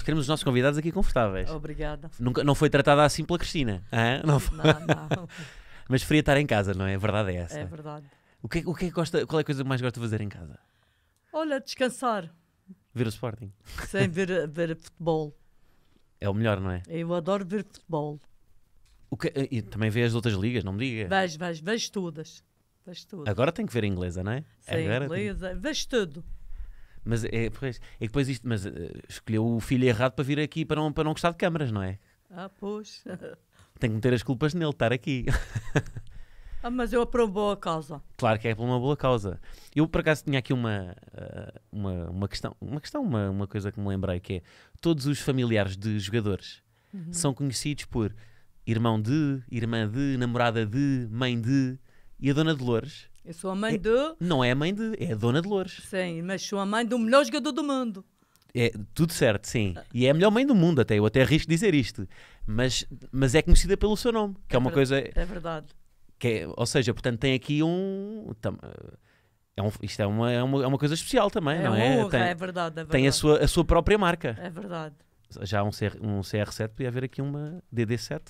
Nós queremos os nossos convidados aqui confortáveis. Obrigada. Nunca, não foi tratada assim pela Cristina. Hã? Não, foi... não, não. Mas preferia estar em casa, não é? A verdade é essa. É verdade. O que, é, o que é que gosta, qual é a coisa que mais gosta de fazer em casa? Olha, descansar. Ver o Sporting. Sem ver, ver futebol. É o melhor, não é? Eu adoro ver futebol. O que, e também vê as outras ligas, não me diga. Vejo, vejo, vejo todas. Vejo tudo. Agora tem que ver a inglesa, não é? Sim, Agora inglesa. Tem... Vejo tudo. Mas é, é que depois isto, mas uh, escolheu o filho errado para vir aqui para não, para não gostar de câmaras, não é? Ah, poxa Tenho que meter as culpas nele, estar aqui. ah, mas eu é por uma boa causa. Claro que é por uma boa causa. Eu por acaso tinha aqui uma, eh, uma, uma questão, uma, questão uma, uma coisa que me lembrei, que é todos os familiares de jogadores uhum. são conhecidos por irmão de, irmã de, namorada de, mãe de, e a dona Dolores eu sou a mãe é, de. Não é a mãe de. É a dona de lourdes Sim, mas sou a mãe do melhor jogador do mundo. É tudo certo, sim. E é a melhor mãe do mundo, até. Eu até arrisco dizer isto. Mas, mas é conhecida pelo seu nome, que é, é uma coisa. É verdade. Que é, ou seja, portanto, tem aqui um. Tam, é um, isto é uma, é, uma, é uma coisa especial também, é não é? Honra, tem, é verdade, é verdade. Tem a sua, a sua própria marca. É verdade. Já um, CR, um CR7 podia haver aqui uma DD7.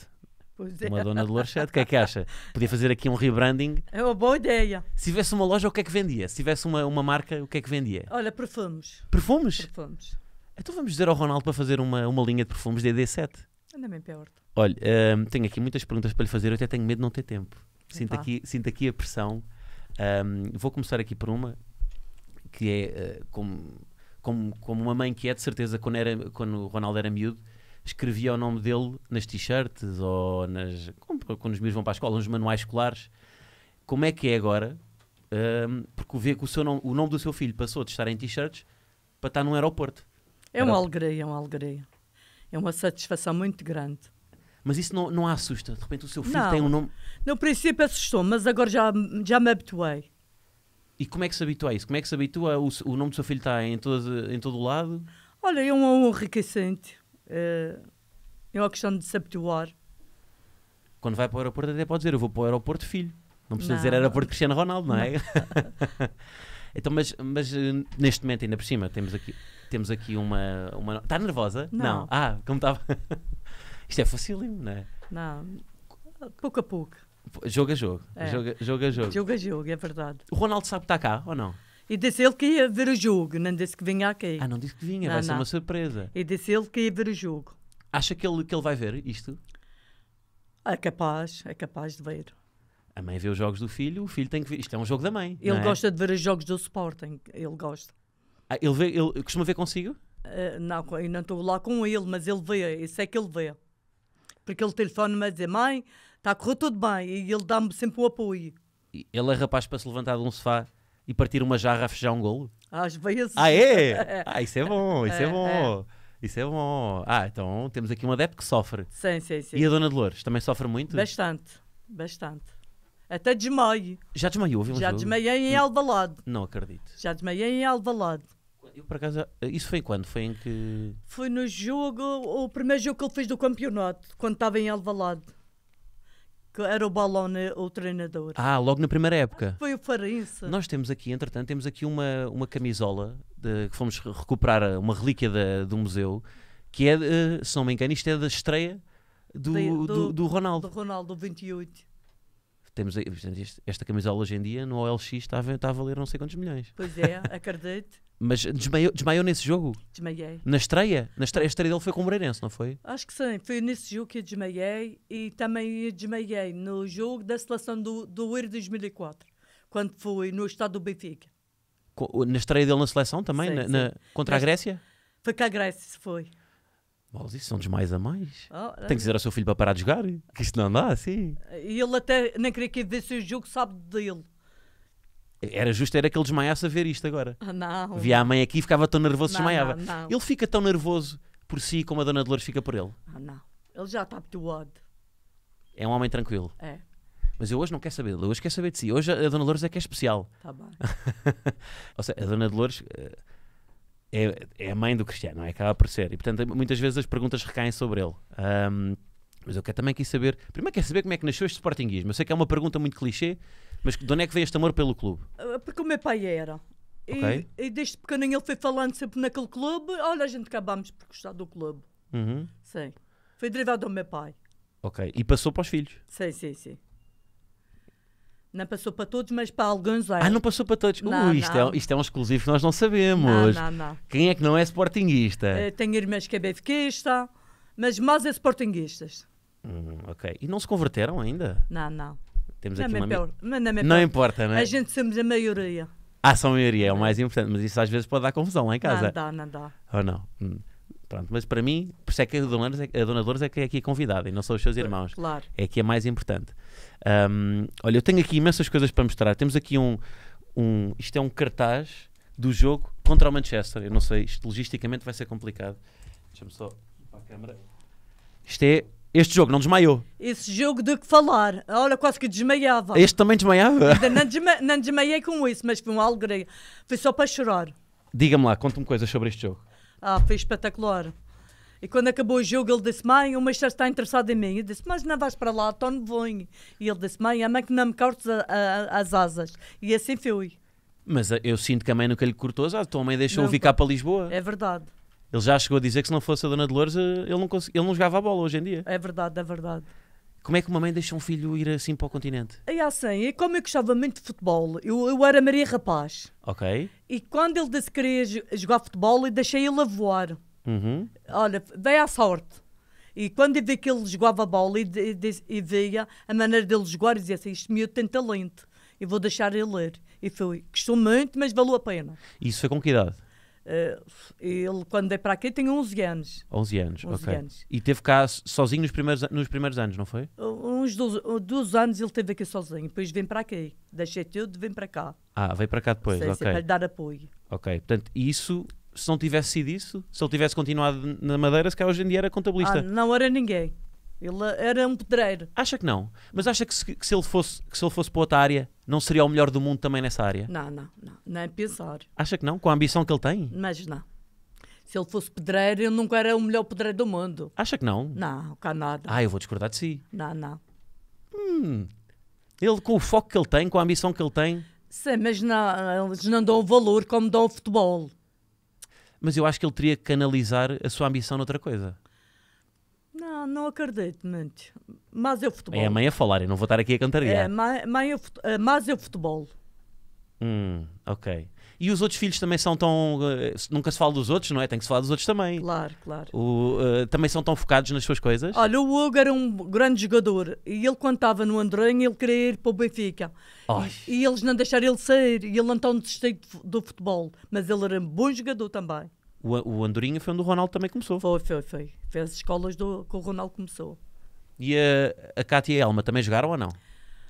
Pois é. Uma dona de Lorchete, o que é que acha? Podia fazer aqui um rebranding. É uma boa ideia. Se tivesse uma loja, o que é que vendia? Se tivesse uma, uma marca, o que é que vendia? Olha, perfumes. Perfumes? Perfumes. Então vamos dizer ao Ronaldo para fazer uma, uma linha de perfumes DD7. Anda bem pior. Olha, hum, tenho aqui muitas perguntas para lhe fazer, eu até tenho medo de não ter tempo. Sinto, aqui, sinto aqui a pressão. Hum, vou começar aqui por uma que é uh, como, como, como uma mãe que é, de certeza, quando, era, quando o Ronaldo era miúdo, escrevia o nome dele nas t-shirts ou nas, quando os meus vão para a escola, nos manuais escolares. Como é que é agora? Um, porque vê que o, seu nome, o nome do seu filho passou de estar em t-shirts para estar num aeroporto. É uma alegria, é uma alegria. É uma satisfação muito grande. Mas isso não, não assusta? De repente o seu filho não, tem um nome. No princípio assustou, mas agora já, já me habituei. E como é que se habitua a isso? Como é que se habitua? O, o nome do seu filho está em todo, em todo o lado? Olha, é um honra crescente. Uh, é uma questão de se habituar. Quando vai para o aeroporto, até pode dizer: Eu vou para o aeroporto, filho. Não precisa não. dizer aeroporto Cristiano Ronaldo, não, é? não. é? então, mas, mas eh, neste momento, ainda por cima, temos aqui, temos aqui uma, uma. Está nervosa? Não. não. Ah, como estava. Isto é facílimo, não é? Não. Pouco a pouco. Jogo a jogo. É. Jogo, jogo a jogo. Jogo a jogo, é verdade. O Ronaldo sabe que está cá ou não? E disse ele que ia ver o jogo, não disse que vinha aqui. Ah, não disse que vinha, não, vai não. ser uma surpresa. E disse ele que ia ver o jogo. Acha que ele, que ele vai ver isto? É capaz, é capaz de ver. A mãe vê os jogos do filho, o filho tem que ver. Isto é um jogo da mãe. Ele é? gosta de ver os jogos do Sporting, ele gosta. Ah, ele, vê, ele costuma ver consigo? Uh, não, eu não estou lá com ele, mas ele vê, isso é que ele vê. Porque ele telefona-me a dizer: mãe, está a correr tudo bem, e ele dá-me sempre o apoio. Ele é rapaz para se levantar de um sofá e partir uma jarra a fechar um golo? Às ah, vezes. Ah, é? Ah, isso é bom, isso é, é bom. É. Isso é bom. Ah, então temos aqui um adepto que sofre. Sim, sim, sim. E a Dona Dolores também sofre muito? Bastante, bastante. Até desmaio. Já desmaiou, viu? Um Já jogo? desmaiei em Alvalade. Não acredito. Já desmaiei em Alvalade. Eu, por acaso, isso foi quando? Foi em que... Foi no jogo, o primeiro jogo que ele fez do campeonato, quando estava em Alvalade que era o Balone o treinador. Ah, logo na primeira época. Foi o Farense. Nós temos aqui, entretanto, temos aqui uma, uma camisola de, que fomos recuperar, eh, uma relíquia do museu, que é, de, eh, se não me engano, isto é da estreia do, de, do, do, do, Ronaldo. Do Ronaldo, 28. Temos, esta camisola hoje em dia no OLX está a, está a valer não sei quantos milhões. Pois é, acredito. Mas desmaiou, desmaiou nesse jogo? Desmaiei. Na estreia? Na estreia, a estreia dele foi com o Moreirense, não foi? Acho que sim. Foi nesse jogo que eu desmaiei e também desmaiei no jogo da seleção do, do Euro 2004, quando foi no estado do Benfica. na estreia dele na seleção também? Sim, na, sim. na, contra a Grécia? Foi com a Grécia, foi. Bolas, isso são desmais a mais. Oh, Tem que dizer ao seu filho para parar de jogar, que isto não dá assim. E ele até nem queria que eu visse o jogo sabe dele. Era justo era que ele desmaiasse a ver isto agora. Ah, não. Via a mãe aqui e ficava tão nervoso não, desmaiava. Não, não. Ele fica tão nervoso por si como a Dona Dolores fica por ele. Ah, não. Ele já está habituado. É um homem tranquilo. É. Mas eu hoje não quero saber dele, hoje quero saber de si. Hoje a Dona Dolores é que é especial. Tá bem. Ou seja, a Dona Dolores eh, é, é a mãe do Cristiano, é? acaba por ser. E portanto, muitas vezes as perguntas recaem sobre ele. Um, mas eu quero também aqui saber. Primeiro, quero saber como é que nasceu este Sportingismo. Eu sei que é uma pergunta muito clichê, mas de onde é que veio este amor pelo clube? Ah, porque o meu pai era. Okay. E, desde pequenininho ele foi falando sempre naquele clube. Olha, a gente acabámos por gostar do clube. Uhum. Sim. Foi derivado do meu pai. Ok. E passou para os filhos? Sim, sim, sim. Não passou para todos, mas para alguns é. Ah, não passou para todos. Não, uh, isto, é não. É, isto é um exclusivo que nós não sabemos. Não, não, não. Quem é que não é sportinguista? Uh, tenho irmãs que é bfquista, mas mais é sportinguistas. Hum, ok. E não se converteram ainda? Não, não. Temos não aqui uma é mas não, não é importa, não é? A gente somos a maioria. Ah, são a maioria, é o mais importante, mas isso às vezes pode dar confusão lá em casa. Não dá, não dá. Ou não? Hum. Pronto, mas para mim, por isso é que a dona, é a é que é aqui convidada e não são os seus irmãos. Claro. É que é mais importante. Um, olha, eu tenho aqui imensas coisas para mostrar. Temos aqui um, um. Isto é um cartaz do jogo contra o Manchester. Eu não sei, isto logisticamente vai ser complicado. Deixa-me só para a câmera. Isto é este jogo não desmaiou. Esse jogo de que falar. Olha, quase que desmaiava. Este também desmaiava? não, desma não desmaiei com isso, mas foi uma alegria. Foi só para chorar. Diga-me lá, conta-me coisas sobre este jogo. Ah, foi espetacular. E quando acabou o jogo, ele disse: Mãe, o Manchester está interessado em mim. Eu disse: Mas não vais para lá, estou então nevoinho. E ele disse: Mãe, a mãe que não me cortes a, a, as asas. E assim fui. Mas eu sinto que a mãe nunca lhe cortou as asas. Tua então mãe deixou-o vir cá para Lisboa. É verdade. Ele já chegou a dizer que se não fosse a Dona Dolores, eh, ele não, consegui, ele não jogava a bola hoje em dia. É verdade, é verdade. Como é que uma mãe deixa um filho ir assim para o continente? É assim, e como eu gostava muito de futebol, eu, eu era Maria Rapaz. Ok. E quando ele disse que queria jogar futebol, eu deixei ele a voar. Uhum. Olha, veio à sorte. E quando eu vi que ele jogava bola e, de, e via a maneira dele jogar, eu dizia assim: Este miúdo tem talento, E vou deixar ele ler. E foi, gostou muito, mas valeu a pena. Isso foi com que idade? Eh, ele, quando é para aqui, tem 11 anos. 11 anos, 11 ok. Anos. E teve cá sozinho nos primeiros, nos primeiros anos, não foi? Uh, uns 12, 12 uh, anos ele teve aqui sozinho, depois vem para aqui. Deixei tudo, vem para cá. Ah, veio para cá depois, ok. para lhe dar apoio. Ok, portanto, isso, se não tivesse sido isso, se ele tivesse continuado na Madeira, se calhar hoje em dia era contabilista. Ah, não era ninguém. Ele era um pedreiro. Acha que não? Mas acha que se, que se, ele, fosse, que se ele fosse para outra área, não seria o melhor do mundo também nessa área? Não, não, não. Nem pensar. Acha que não? Com a ambição que ele tem? Mas não. Se ele fosse pedreiro, ele nunca era o melhor pedreiro do mundo. Acha que não? Não, cá nada. Ah, eu vou discordar de si. Não, não. Hum, ele, com o foco que ele tem, com a ambição que ele tem. Sim, mas não, eles não dão o valor como dão o futebol. Mas eu acho que ele teria que canalizar a sua ambição noutra coisa não acredito muito. Mas eu futebol. É a mãe a falar, eu não vou estar aqui a cantar, É, mãe, mãe eu, eh, mas eu futebol. Hum, ok. E os outros filhos também são tão. Eh, nunca se fala dos outros, não é? Tem que se falar dos outros também. Claro, claro. O, uh, também são tão focados nas suas coisas? Olha, o Hugo era um grande jogador e ele, quando estava no Andranho, ele queria ir para o Benfica. E, e, eles não deixaram ele sair e ele então desistiu do futebol. Mas ele era um bom jogador também. O, o Andorinha foi onde o Ronaldo também começou. Foi, foi, foi. Foi as escolas do, que o Ronaldo começou. E a, a Cátia e a Elma também jogaram ou não?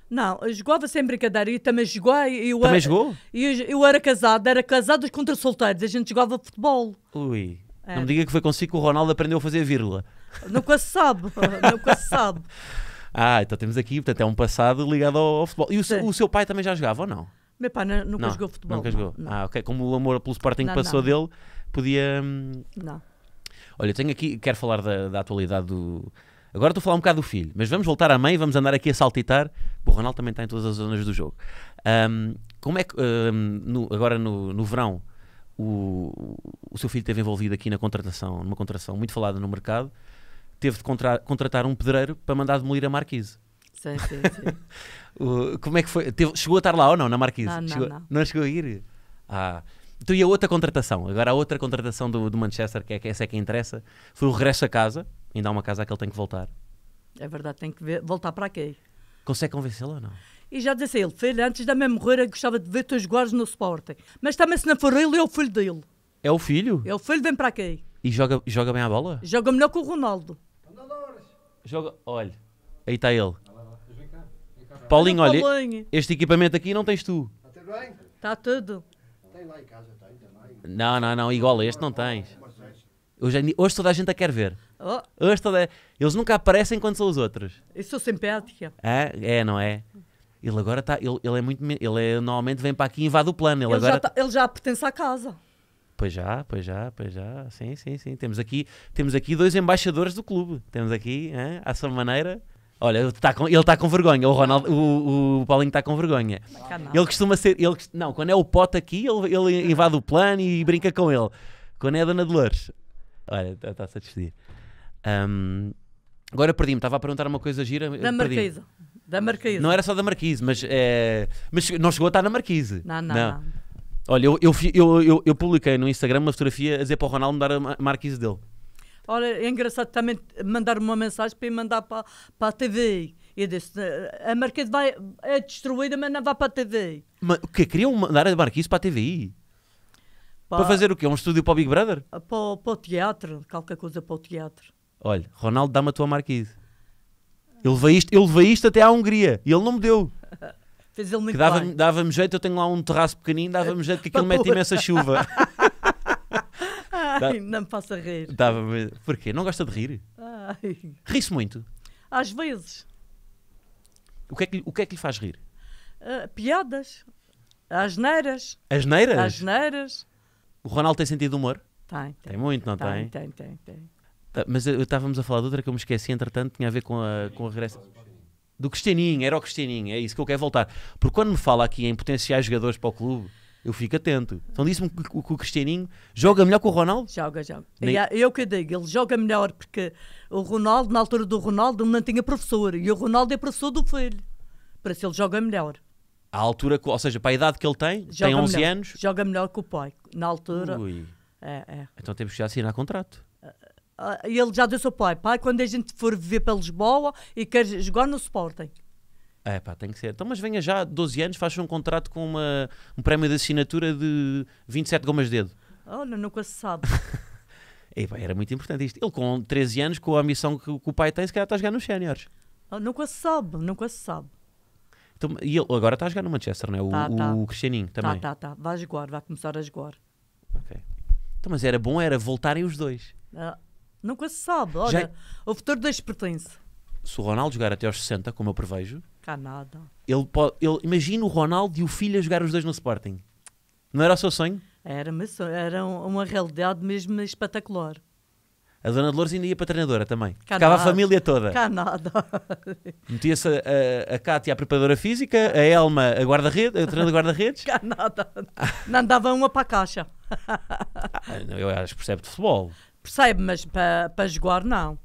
Não, eu jogava sem brincadeira e também jogou Eu também era, jogou? Eu, eu era casada, era casados contra solteiros, a gente jogava futebol. Ui, é. não me diga que foi consigo que o Ronaldo aprendeu a fazer vírgula. Nunca se sabe, nunca se sabe. Ah, então temos aqui, portanto, é um passado ligado ao, ao futebol. E o, seu, o seu pai também já jogava ou não? Meu pai não, nunca não, jogou futebol. Nunca não, jogou. Ah, ok. Como o amor pelo Sporting não, passou dele, podia. Hum, não. Olha, tenho aqui, quero falar da, da atualidade do. Agora estou a falar um bocado do filho, mas vamos voltar à mãe, vamos andar aqui a saltitar. O Ronaldo também está em todas as zonas do jogo. Um, como é que um, no, agora no, no verão o, o seu filho esteve envolvido aqui na contratação, numa contratação muito falada no mercado, teve de contra contratar um pedreiro para mandar demolir a marquise. Sim, sim, sim. o, como é que foi? Teve, chegou a estar lá ou não, na marquise? Não, não, chegou, não. não chegou a ir? Ah, tu então, e a outra contratação, agora a outra contratação do, do Manchester, que é que essa é que interessa, foi o regresso a casa, ainda há uma casa a que ele tem que voltar. É verdade, tem que ver, voltar para aqui. Consegue convencê-lo ou não? E já disse ele, filho, antes da minha morrer eu gostava de ver teus guardas no Sporting. Mas também se não for ele, é o filho dele. É o filho? É o filho, vem para aqui. E joga, joga bem a bola? Joga melhor que o Ronaldo. Joga, olha, aí está ele. Paulinho, olha, este equipamento aqui não tens tu. Está tudo bem? Está tudo. Tá? lá em casa, Não, não, não, igual a este não tens. Hoje, hoje toda a gente a quer ver. Oh. Hoje toda, eles nunca aparecem quando são os outros. Eu sou simpática. É, é não é? Ele agora está. Ele, ele é muito. Ele é, normalmente vem para aqui e invade o plano. Ele, ele agora, já tá, ele já pertence à casa. Pois já, pois já, pois já. Sim, sim, sim. Temos aqui, temos aqui dois embaixadores do clube. Temos aqui, hein, à sua maneira, Olha, tá com, ele está com vergonha, o, Ronaldo, o, o Paulinho está com vergonha. Ele costuma ser. Ele, não, quando é o pote aqui, ele, ele invade o plano e brinca com ele. Quando é a Dona Dolores. Olha, está-se tá, a despedir. Um, agora perdi-me, estava a perguntar uma coisa gira. Da Marquise. Da Marquise. Não era só da Marquise, mas, é, mas não chegou a estar na Marquise. Não, não. não. não. Olha, eu eu, eu, eu, eu, publiquei no Instagram uma fotografia a dizer para o Ronaldo mudar a marquise dele. Olha, é engraçado também mandar uma mensagem para ir mandar para, para a TV. Eu disse, a Marquise vai, é destruída, mas não vai para a TV. Mas o quê? Queriam mandar a Marquise para a TV? Para, para fazer o quê? Um estúdio para o Big Brother? Para, para o teatro, qualquer coisa para o teatro. Olha, Ronaldo, dá-me a tua Marquise. Eu levei, isto, ele levei isto até à Hungria e ele não me deu. Fez ele muito dava-me, dava jeito, eu tenho lá um terraço pequenino, dava-me jeito que aquilo mete imensa chuva. Ai, não me faça rir. Dava Porquê? Não gosta de rir? Ri-se muito? Às vezes. O que é que, o que, é que lhe faz rir? Uh, piadas. Asneiras. Asneiras? Asneiras. O Ronaldo tem sentido humor? Tem, tem. Tem muito, não tem? Tem, tem, tem. tem. Tá, mas estávamos a falar de outra que eu me esqueci, entretanto, tinha a ver com a, com a regressa do Cristianinho, era o Cristianinho, é isso que eu quero voltar. Porque quando me fala aqui em potenciais jogadores para o clube, eu fico atento. Então disse-me que, que, o Cristianinho joga melhor que o Ronaldo? Joga, joga. Nem... Eu que digo, ele joga melhor porque o Ronaldo, na altura do Ronaldo, não tinha professor e o Ronaldo é professor do filho. Para se ele joga melhor. À altura, ou seja, para a idade que ele tem, joga tem 11 melhor, anos. Joga melhor que o pai. Na altura. Ui. É, é. Então temos que já assinar contrato. Ah, ah, ele já disse ao pai: pai, quando a gente for viver para Lisboa e quer jogar no Sporting é pá, tem que ser. Então, mas venha já, 12 anos, faz um contrato com uma, um prémio de assinatura de 27 gomas de dedo. Olha, nunca se sabe. e, pá, era muito importante isto. Ele com 13 anos, com a ambição que, que o pai tem, se calhar está a jogar nos séniores. Oh, nunca se sabe, nunca se sabe. Então, e ele agora está a jogar no Manchester, não é? O, tá, tá. o Cristianinho tá, também. Tá, tá, tá. Vai jogar, vai começar a jogar. Ok. Então, mas era bom era voltarem os dois. Ah, nunca se sabe. Olha, Já... o futuro dois pertence. Se o Ronaldo jogar até aos 60, como eu prevejo, Canadá. Ele pode, ele, imagina o Ronaldo e o filho a jogar os dois no Sporting. Não era o seu sonho? Era, mas era uma realidade mesmo espetacular. A Dona Lourdes ainda ia para a treinadora também. Canada. Ficava a família toda. Canada. Metia-se a, a, a Cátia, a preparadora física, a Elma, a guarda-redes, a treinadora guarda-redes. Canada. Não dava uma para a caixa. Ah, eu acho que percebe de futebol. Percebe, mas para, para jogar, não.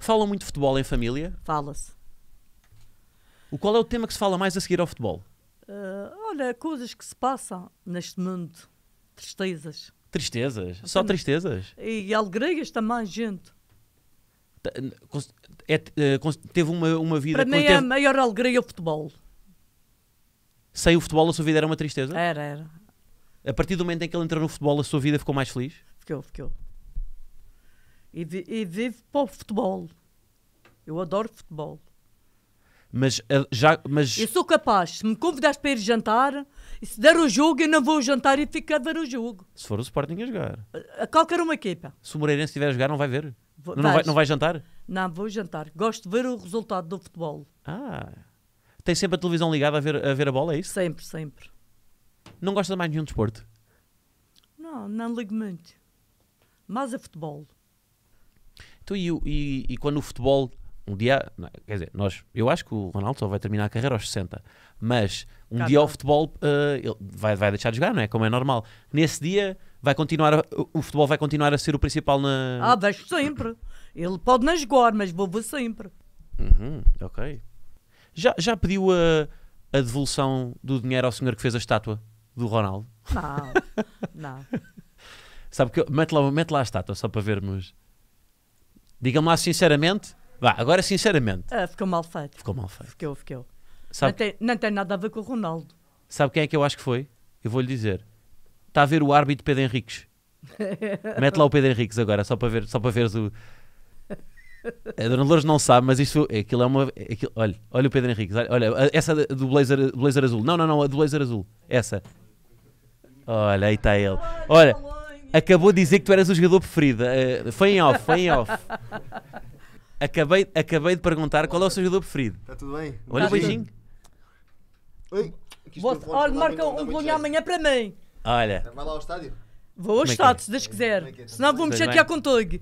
Falam muito de futebol em família? Fala-se. O qual é o tema que se fala mais a seguir ao futebol? Uh, olha, coisas que se passam neste mundo. Tristezas. Tristezas? Só também. tristezas? E alegrias também, gente. É, é, teve uma, uma vida... Para mim teve... É a maior alegria o futebol. Sem o futebol a sua vida era uma tristeza? Era, era. A partir do momento em que ele entrou no futebol a sua vida ficou mais feliz? Ficou, ficou. E, vi, e para o futebol. Eu adoro futebol. Mas eh, já. Mas... Eu sou capaz. Se me convidares para ir jantar, e se der o jogo, eu não vou jantar e ficar a ver o jogo. Se for o Sporting a jogar. A qualquer uma equipa. Se o Moreirense estiver a jogar, não vai ver. Vou, não, vai, não vai jantar? Não, vou jantar. Gosto de ver o resultado do futebol. Ah. Tem sempre a televisão ligada a ver a, ver a bola, é isso? Sempre, sempre. Não gosta de mais nenhum desporto? Não, não ligo muito. Mas a futebol. Então, e, e, e quando o futebol um dia, não, é, quer dizer, nós, eu acho que o Ronaldo só vai terminar a carreira aos 60, mas um Cada. dia ao futebol uh, ele vai, vai deixar de jogar, não é? Como é normal. Nesse dia vai continuar, o futebol vai continuar a ser o principal na. Ah, vejo sempre. Ele pode não jogar, mas vou ver sempre. Uhum, ok. Já, já pediu a, a devolução do dinheiro ao senhor que fez a estátua do Ronaldo? Não, não. Sabe que eu, mete lá, mete lá a estátua só para vermos. Diga-me lá sinceramente Vá, agora sinceramente. Ah, ficou mal feito. Ficou mal feito. Ficou, ficou. Sabe... Não, tem, não tem nada a ver com o Ronaldo. Sabe quem é que eu acho que foi? Eu vou-lhe dizer. Está a ver o árbitro Pedro Henriques. Mete lá o Pedro Henriques agora, só para ver, só para ver o. A Dona Lourdes não sabe, mas isso é, aquilo é uma. É aquilo, olha, olha o Pedro Henriques, olha, essa do blazer, blazer azul. Não, não, não, a do blazer azul. Essa. Olha, aí está ele. Olha, acabou de dizer que tu eras o jogador preferido. Uh, foi em off, foi em off. Acabei, acabei de perguntar qual é o seu jogador preferido. Está tudo bem? Olha o tá beijinho. Oi. É olha, marca um muito golinho amanhã para mim. Olha, Vai lá ao estádio. Vou ao estádio é, é? se Deus quiser. é é? Senão vou-me chatear com todo.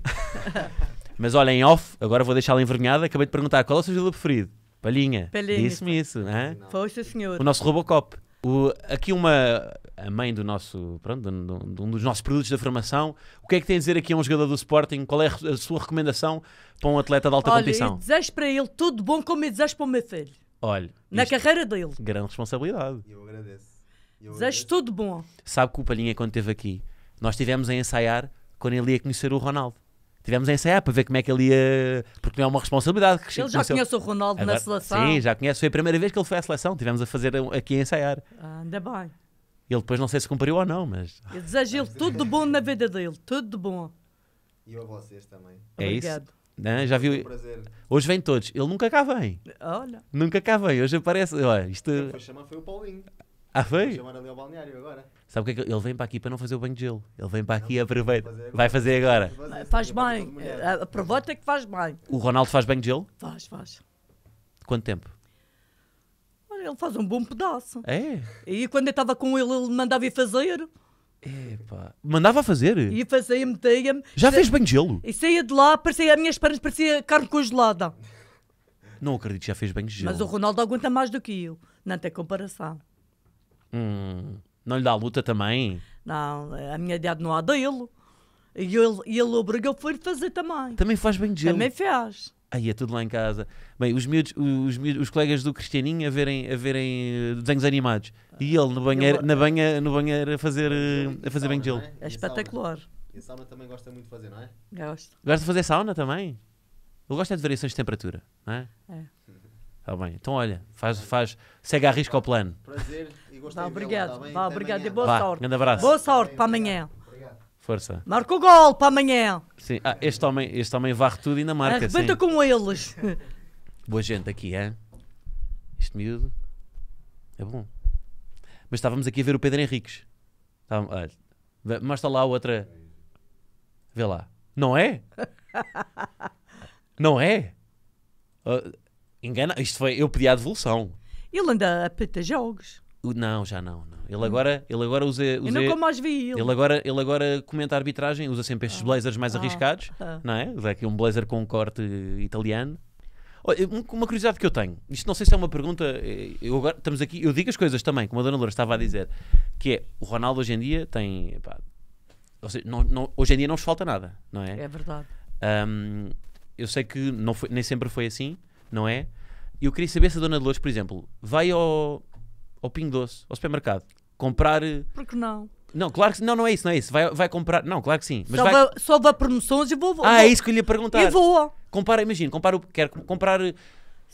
mas olha, em off, agora vou deixá-la envergonhada. Acabei de perguntar qual é o seu jogador preferido. Palhinha. Palhinha. Disse-me então. isso, né? Não. Poxa, é? senhor. O nosso Robocop. O, aqui uma a mãe do nosso, pronto, de, de um dos nossos produtos da formação, o que é que tem a dizer aqui a um jogador do Sporting? Qual é a sua recomendação para um atleta de alta Olha, competição? Eu desejo para ele tudo bom como eu desejo para o meu filho. Olha, na carreira dele. Grande responsabilidade. Eu agradeço. Eu desejo agradeço. tudo bom. Sabe que o Palhinha, quando esteve aqui, nós estivemos a ensaiar quando ele ia conhecer o Ronaldo. Tivemos a ensaiar para ver como é que ele ia. Porque não é uma responsabilidade. Que ele já conheceu... conhece o Ronaldo Agora, na seleção. Sim, já conhece. Foi a primeira vez que ele foi à seleção. Tivemos a fazer aqui a ensaiar. Ah, ainda bem. Ele depois não sei se cumpriu ou não, mas. Eu é desejo-lhe tudo de bom na vida dele. Tudo de bom. E a vocês também. É Obrigado. isso. Não, já viu? Hoje vem todos. Ele nunca cá vem. Olha. Nunca cá vem. Hoje aparece. Olha, isto... Quem foi chamar foi o Paulinho. Ah, foi? chamar ali ao balneário agora. Sabe o que é que ele vem para aqui para não fazer o banho de gelo? Ele vem para aqui e aproveita. Fazer vai fazer agora. Faz bem. Aproveita é que faz bem. O Ronaldo faz banho de gelo? Faz, faz. Quanto tempo? ele faz um bom pedaço. É? E quando eu estava com ele, ele mandava ir fazer. Epá. Mandava fazer? E fazia metia-me. Já é- fez banho de gelo? E saía de lá, parecia, a minhas pernas parecia carne congelada. Não acredito, já fez banho de gelo. Mas o Ronaldo aguenta mais do que eu. Não tem comparação. Hum, não lhe dá luta também? Não, a minha idade não há dele. E ele, ele obrigou foi fazer também. Também faz bem de gelo. Também faz. Aí é tudo lá em casa. Bem, os, miúdos, os, miúdos, os colegas do Cristianinho a verem, a verem eh, desenhos animados. E ele no banheiro, ele, na banha, no banheiro a fazer, eh, a fazer é sauna, bem de gelo. É, é espetacular. E a sauna também gosta muito de fazer, não é? Gosto. Gosta de fazer sauna também? Ele gosta de variações de temperatura, não é? É. Está bem. Então olha, faz, faz, segue a risco ao plano. Prazer. Gostei Vá, obrigado. Tá obrigado. E boa Vá, sorte. Grande abraço. Boa sorte para amanhã. Força. Marca o gol para amanhã. Sim, ah, este, homem, este homem varre tudo e na marca. Ah, arrebenta com eles. Boa gente aqui, é? Este miúdo é bom. Mas estávamos aqui a ver o Pedro Henriques. Estávamos, olha, mostra lá outra. Vê lá. Não é? Não é? Uh, engana. Isto foi. Eu pedi a devolução. Ele anda a peta jogos. Não, já não, não. Ele hum. agora, ele agora usa, usa Eu vi ele. Ele agora, ele agora comenta a arbitragem, usa sempre estes ah. blazers mais ah. arriscados, ah. não é? Usa aqui um blazer com um corte italiano. uma curiosidade que eu tenho, isto não sei se é uma pergunta, eh, eu agora, estamos aqui, eu digo as coisas também, como a Dona Loura estava a dizer, que é, o Ronaldo hoje em dia tem, pá, seja, não, não, hoje em dia não nos falta nada, não é? É verdade. Um, eu sei que não foi, nem sempre foi assim, não é? Eu queria saber se a Dona Dolores, por exemplo, vai ao, ao Pingo Doce, ao supermercado, comprar. Eh, Porque não? Não, claro que não, não é isso, não é isso. Vai, vai comprar. Não, claro que sim. Mas só, vai... vá, só vá promoções e vou, vou. Ah, é isso que eu lhe ia perguntar. E vou. Compara, imagina, compara, quer comprar. Se...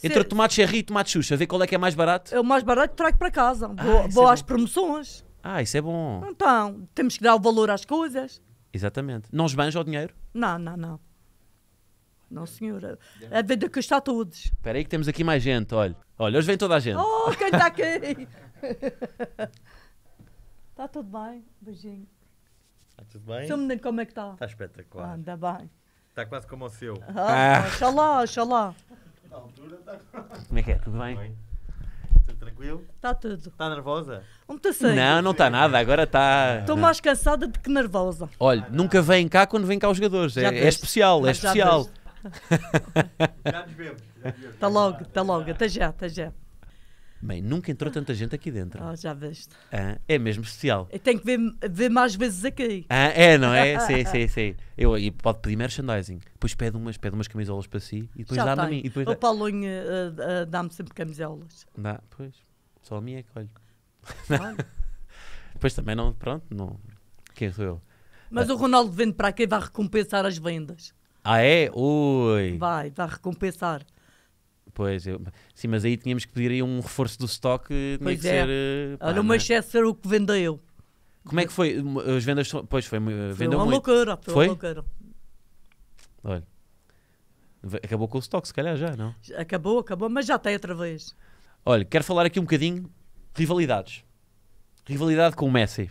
Eh, entre tomate cherry e tomate xuxa, ver qual é que é mais barato? É o mais barato trago para casa. Ah, vou, vou é às bom. promoções. Ah, isso é bom. Então, temos que dar o valor às coisas. Exatamente. Não esbanja o dinheiro? Não, não, não. Não, senhora. A vida custa a todos. Espera aí que temos aqui mais gente, olha. Olha, hoje vem toda a gente. Oh, quem está aqui? Está tudo bem? Beijinho. Está tudo bem? Seu menino, como é que está? Está espetacular. Anda bem. Está quase como o seu. Ah, ah. oxalá. altura está... Como é que é? Tudo bem? Tudo tranquilo? Está tudo. Está nervosa? Um Não, não está nada. Agora está... Estou mais cansada do que nervosa. Olha, ah, nunca vem cá quando vem cá os jogadores. É, é, especial, é especial já nos vemos. Está logo, está logo. Até já, até já. Bem, nunca entrou tanta gente aqui dentro. Oh, já veste. Ah, é mesmo especial. Eu tenho que ver, ver mais vezes aqui. Ah, é, não é? sim, sim, sim. Eu, e pode pedir merchandising. Depois pede umas, pede umas camisolas para si e depois dá-me a mim. E depois o dá... Paulinho uh, eh, uh, eh, dá-me sempre camisolas. Dá, pois. Só a minha é que olho. depois também não, pronto, não. Quem sou eu? Mas ah. o Ronaldo vende para quem vai recompensar as vendas. Ah, é? Oi! Vai, vai recompensar. Pois, eu... sim, mas aí tínhamos que pedir aí um reforço do estoque. Eh, tinha pois que é. ser. Eh, pá, Olha, o é? Manchester ser o que vendeu eu. Como é que foi? As vendas. Pois foi, eh, vendeu foi uma muito. Loucura, foi, foi uma loucura. Olha. Acabou com o estoque, se calhar já, não? Acabou, acabou, mas já tem outra vez. Olha, quero falar aqui um bocadinho rivalidades. Rivalidade com o Messi.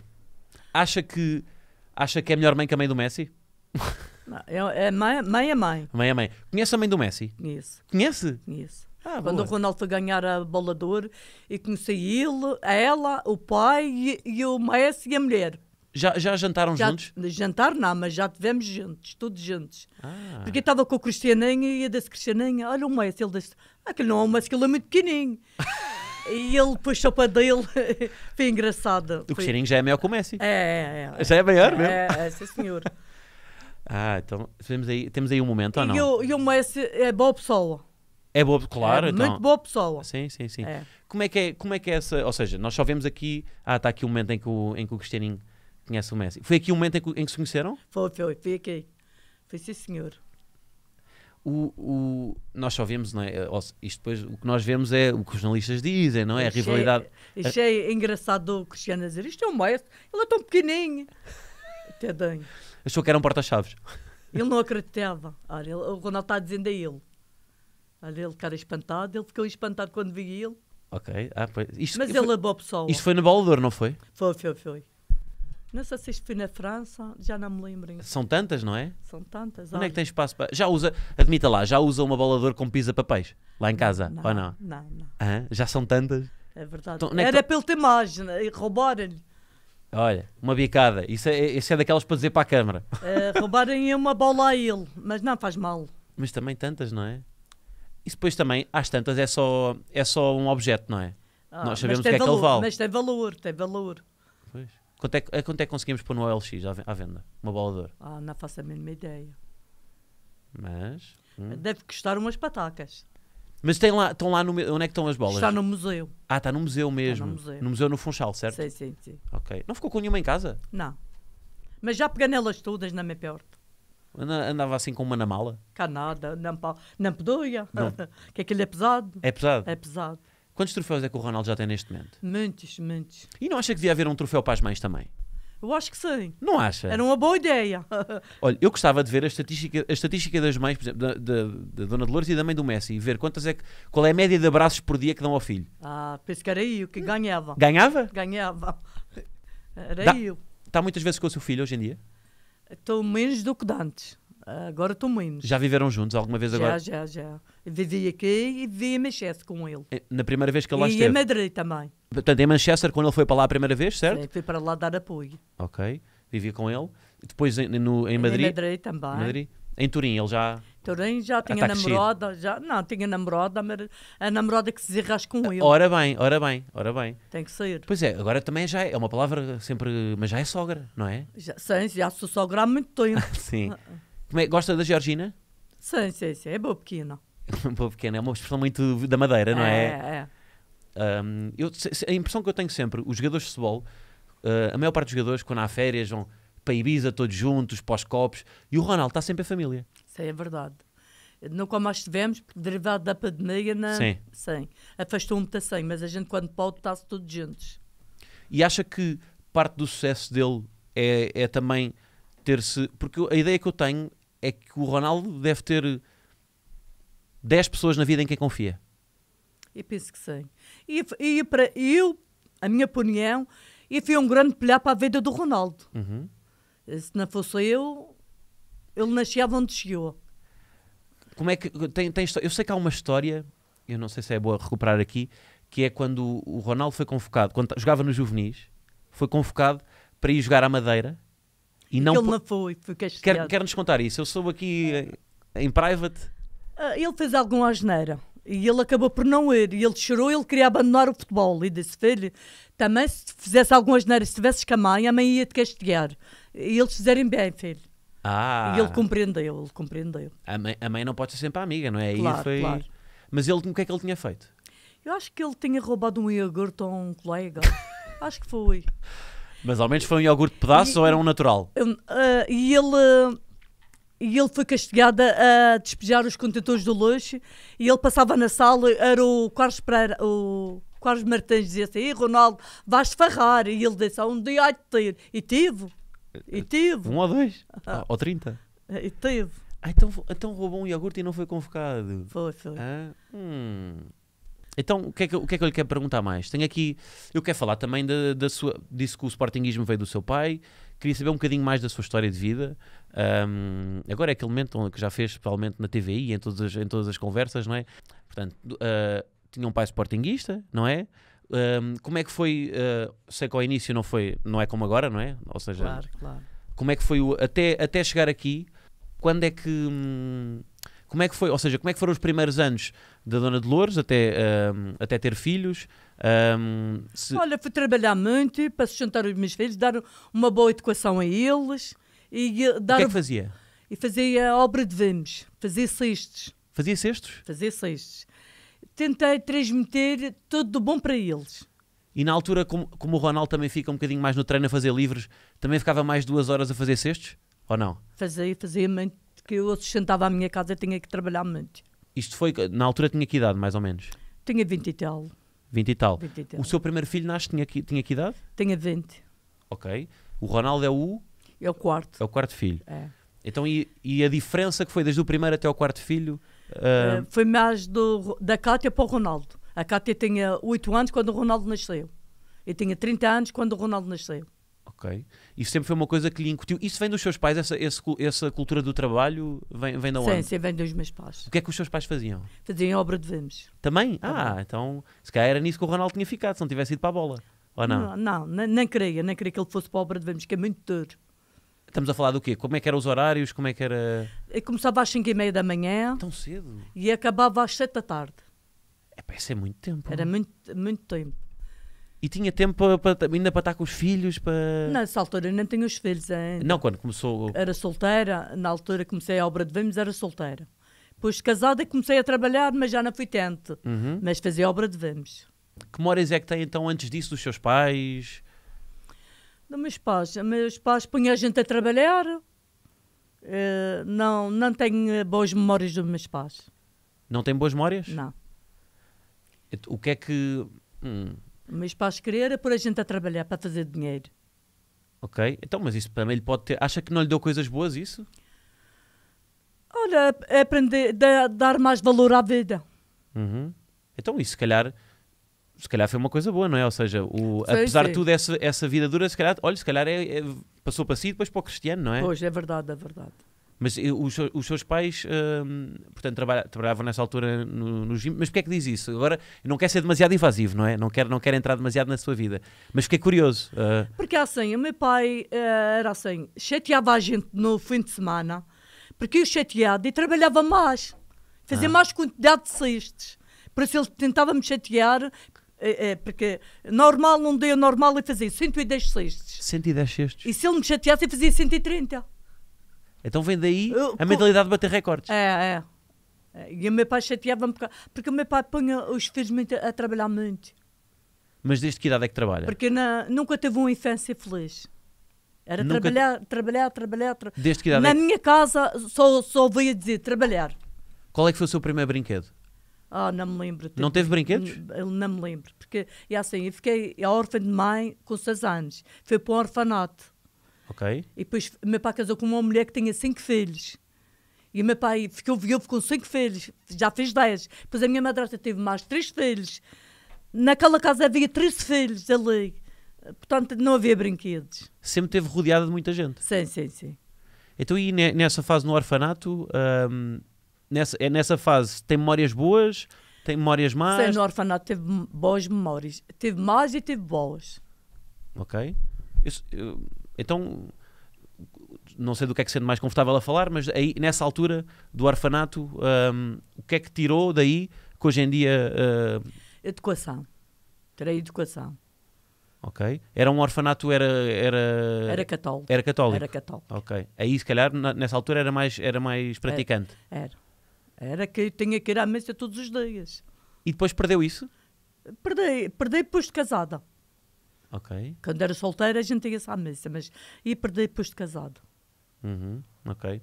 Acha que, acha que é melhor mãe que a mãe do Messi? Não, é, é, mãe, mãe é mãe. Mãe é mãe. Conhece a mãe do Messi? Conheço. Conhece? Conheço. Ah, Quando boa. o Ronaldo foi ganhar a bola de ouro, e conheci ele, ela, o pai e, e o Messi e a mulher. Já, já jantaram já, juntos? Jantar não, mas já tivemos juntos, todos juntos. Ah. Porque estava com o Cristianinho e eu disse, Cristianinho, olha o Messi. Ele disse, ah, aquele não é o Messi, ele é muito pequenininho. E ele puxou para dele, foi engraçado. O Cristianinho já é maior que o Messi. É, é, é. Já é maior é, mesmo? É, é sim senhor. Ah, então temos aí, temos aí um momento, ou não? E o, e Messi é boa pessoa. É boa, claro. É então. muito boa pessoa. Sim, sim, sim. É. Como, é que é, como é que é essa... Ou seja, nós só vemos aqui... Ah, está aqui o um momento em que o, em que o Cristianinho conhece o Messi. Foi aqui o um momento em que, em que, se conheceram? Foi, foi. Foi aqui. Foi sim, senhor. O, o, nós só vemos, não é? Eh, isto depois, o que nós vemos é o que os jornalistas dizem, não é? A é- rivalidade. Achei, é engraçado o Cristiano dizer isto é o Messi, ele é tão pequenininho. Achou que eram porta-chaves. Ele não acreditava. Olha, ele, o Ronaldo está dizendo a é ele. Olha, ele cara espantado, ele ficou espantado quando vi ele. Ok, ah, pois. Isto, Mas foi, ele é o pessoal. Isto foi no Baldouro, não foi? Foi, foi, foi. Não sei se isto foi na França, já não me lembro. São tantas, não é? São tantas. Onde olha. é que tem espaço para. Já usa, admita lá, já usa uma balador com pisa papéis? Lá em casa, não, ou não? Não, não. já são tantas? É verdade. Então, é Era que... ter mais, roubaram-lhe. Olha, uma bicada. Isso é, isso é daquelas para dizer para a câmara. Uh, roubarem uma bola a ele, mas não faz mal. Mas também tantas, não é? E depois também, às tantas, é só, é só um objeto, não é? Ah, Nós sabemos o que é que ele vale. Mas tem valor, tem valor. Pois. Quanto é, quanto é que conseguimos pôr no OLX à venda? Uma bola de ouro? Ah, não faço a mínima ideia. Mas. Hum. Deve custar umas patacas. Mas tem lá, estão lá no, onde é que estão as bolas? Está no museu. Ah, está no museu mesmo. Está no museu. No museu no Funchal, certo? Sim, sim, sim. Ok. Não ficou com nenhuma em casa? Não. Mas já peguei nelas todas na minha pior. Andava assim com uma na mala? Cá nada, não, não podia. Não. que aquilo é pesado. É pesado? É pesado. Quantos troféus é que o Ronaldo já tem neste momento? Muitos, muitos. E não acha que devia haver um troféu para as mães também? Eu acho que sim. Não acha? Era uma boa ideia. Olha, eu gostava de ver a estatística, a estatística das mães, por exemplo, da, da, da Dona Dolores e da mãe do Messi, e ver quantas é que, qual é a média de abraços por dia que dão ao filho. Ah, penso que era eu que ganhava. Ganhava? Ganhava. Era Dá, eu. Está muitas vezes com o seu filho hoje em dia? Estou menos do que antes. Agora estou menos. Já viveram juntos alguma vez já, agora? Já, já, já. Vivi aqui e vivi em mexer com ele. É, na primeira vez que ele lá e esteve? E a Madrid também. Portanto, em Manchester, quando ele foi para lá a primeira vez, certo? Sim, foi para lá dar apoio. Ok, vivia com ele. Depois em, no, em Madrid. Em Madrid também. Madrid. Em Turim, ele já. Turim já tinha namorada, já, não, tinha namorada, mas a namorada que se desarrasca com ele. Ora bem, ora bem, ora bem. Tem que sair. Pois é, agora também já é, é uma palavra sempre. Mas já é sogra, não é? Já, sim, já sou sogra há muito tempo. sim. É, gosta da Georgina? Sim, sim, sim. É boa pequena. boa pequena, é uma expressão muito da Madeira, não é? É, é. Um, eu, a impressão que eu tenho sempre, os jogadores de futebol, uh, a maior parte dos jogadores, quando há férias, vão para Ibiza todos juntos, pós-copos, e o Ronaldo está sempre a família. Sim, é verdade. Nunca mais estivemos, porque derivado da pandemia, na sim. sim. afastou um muito assim, mas a gente, quando pode, está-se todos juntos. E acha que parte do sucesso dele é, é também ter-se. Porque a ideia que eu tenho é que o Ronaldo deve ter 10 pessoas na vida em quem confia. Eu penso que sim e, e para eu, a minha opinião, e foi um grande pilhar para a vida do Ronaldo. Uhum. Se não fosse eu, ele nascia onde chegou. Como é que tem, tem Eu sei que há uma história, eu não sei se é boa recuperar aqui, que é quando o Ronaldo foi convocado, quando jogava nos juvenis, foi convocado para ir jogar à Madeira e não. Ele não foi, foi Quer, quer nos contar isso? Eu sou aqui eh, em, private. Ah, ele fez alguma asneira. E ele acabou por não ir. E ele chorou, ele queria abandonar o futebol. E disse: Filho, também se fizesse algumas neiras, se tivesses com a mãe, a mãe ia te castigar. E eles fizerem bem, filho. Ah. E ele compreendeu, ele compreendeu. A mãe, a mãe não pode ser sempre amiga, não é? Claro, foi... claro. Mas ele, o que é que ele tinha feito? Eu acho que ele tinha roubado um iogurte a um colega. acho que foi. Mas ao menos foi um iogurte de pedaço e, ou era um natural? uh, e ele. Uh, e ele foi castigado a despejar os contentores do lanche e ele passava na sala, era o Carlos Pereira, o Carlos Martins dizia assim, Ronaldo, vais farrar, e ele disse, um dia há de ter, e tive, e tive. Um ou dois, ah. ou trinta. Ah, e teve. Ah, então, então roubou um iogurte e não foi convocado. Foi, foi. Ah, hum. Então, o que, é que, o que, é que, eu lhe quero perguntar mais? Tenho aqui, eu quero falar também da, da sua. Disse que o sportinguismo veio do seu pai, queria saber um bocadinho mais da sua história de vida. Um, agora é aquele momento que já fez, principalmente na TVI, em todas as, em todas as conversas, não é? Portanto, uh, tinha um pai sportinguista, não é? Um, como é que foi? Uh, sei que ao início não foi, não é como agora, não é? Ou seja, claro, claro. como é que foi o, até, até chegar aqui? Quando é que. Hum, como é que foi? Ou seja, como é que foram os primeiros anos da Dona Dolores até, um, até ter filhos? Um, se... Olha, fui trabalhar muito para sustentar os meus filhos, dar uma boa educação a eles. E dar... Eh, o que é que fazia? E fazia obra de vamos, fazia cestos. Fazia cestos? Fazia cestos. Tentei transmitir tudo do bom para eles. E na altura, como, como o Ronaldo também fica um bocadinho mais no treino a fazer livros, também ficava mais duas horas a fazer cestos? Ou não? Fazia, fazia muito, porque eu sustentava a minha casa, tinha que trabalhar muito. Isto foi, na altura tinha que idade, mais ou menos? Tinha 20 e tal. 20 e tal. 20 e tal. O seu primeiro filho nasce, tinha que, tinha que idade? Tinha 20. Ok. O Ronaldo é o... É o quarto. É o quarto filho. É. Então, e, e, a diferença que foi desde o primeiro até o quarto filho? Uh... foi mais do, da Cátia para o Ronaldo. A Cátia tinha 8 anos quando o Ronaldo nasceu. Eu tinha 30 anos quando o Ronaldo nasceu. Ok. Isso sempre foi uma coisa que lhe incutiu. Isso vem dos seus pais? Essa, essa, essa cultura do trabalho vem, vem da onde? Sim, sim, vem dos meus pais. O que é que os seus pais faziam? Faziam obra de vemos. Também? Ah, Também. então se calhar era nisso que o Ronaldo tinha ficado, se não tivesse ido para a bola. Ou não? Não, não nem, nem queria. Nem queria que ele fosse para a obra de vemos, que é muito duro. Estamos a falar do quê? Como é que eram os horários? Como é que era. Eu eh, começava às 5 e meia da manhã. Tão cedo? E acabava às 7 da tarde. É, parece isso é muito tempo. Era é? muito, muito tempo. E tinha tempo para, ainda para estar com os filhos? Para... Nessa altura não tinha os filhos ainda. Não, quando começou. Era solteira, na altura comecei a obra de Vemos, era solteira. Depois casada comecei a trabalhar, mas já não fui tente. Uhum. Mas fazia obra de Vemos. Que moras é que tem então antes disso dos seus pais? Dos meus pais. Meus pais punham a gente a trabalhar. Uh, não, não tenho eh, boas memórias dos meus pais. Não tem boas memórias? Não. O que é que. Hum. Meus pais queriam era pôr a gente a trabalhar para fazer dinheiro. Ok, então, mas isso também ele pode ter. Acha que não lhe deu coisas boas isso? Olha, aprender, a dar mais valor à vida. Uhum. Então, isso se calhar se calhar foi uma coisa boa, não é? Ou seja, o, apesar de tudo, essa, essa vida dura, se calhar, olha, se calhar é, é, passou para si e depois para o Cristiano, não é? Pois, é verdade, é verdade. Mas eh, os, os seus pais, hum, portanto, trabalha, trabalhavam nessa altura no, no gym, mas porquê é que diz isso? Agora, não quer ser demasiado invasivo, não é? Não quer, não quer entrar demasiado na sua vida. Mas fiquei curioso. Uh... Porque é assim, o meu pai uh, era assim, chateava a gente no fim de semana, porque eu chateado e trabalhava mais, fazia ah. mais quantidade de cestes. Por isso ele tentava me chatear, é, é, porque normal num dia normal eu fazia 110 cestos. 110 cestos. E se ele me chateasse, eu fazia 130. Então vem daí eu, a mentalidade de bater recordes. É, é, é. E o meu pai chateava-me porque, porque o meu pai põe os filhos muito, a trabalhar muito. Mas desde que idade é que trabalha? Porque na, nunca teve uma infância feliz. Era nunca... trabalhar, trabalhar, trabalhar. Tra... Desde que idade? Na é... minha casa só, só ouvia dizer trabalhar. Qual é que foi o seu primeiro brinquedo? oh, não me lembro. Não teve brinquedos? Não, não me lembro. Porque, e assim, eu fiquei órfã de mãe com 6 anos. fui para um orfanato. Ok. E depois, meu pai casou com uma mulher que tinha 5 filhos. E meu pai ficou viúvo com 5 filhos. Já fiz 10. Depois a minha madrasta teve mais 3 filhos. Naquela casa havia 13 filhos ali. Portanto, não havia brinquedos. Sempre teve rodeada de muita gente? Sim, sim, sim. Então, e nessa fase no orfanato... Um nessa, é nessa fase, tem memórias boas, tem memórias más? Sim, no orfanato teve boas memórias. Teve más e teve boas. Ok. Isso, eu, então, não sei do que é que sendo mais confortável a falar, mas aí, nessa altura do orfanato, um, o que é que tirou daí que hoje em dia. Uh... Educação. Terei educação. Ok. Era um orfanato, era. Era, era católico. Era católico. Era católico. Ok. Aí, se calhar, nessa altura era mais, era mais praticante. Era. era. Era que eu tinha que ir à missa todos os dias. E depois perdeu isso? Perdi, perdi depois de casada. Ok. Quando era solteira a gente ia à missa, mas e perdi depois de casado. Uhum, ok.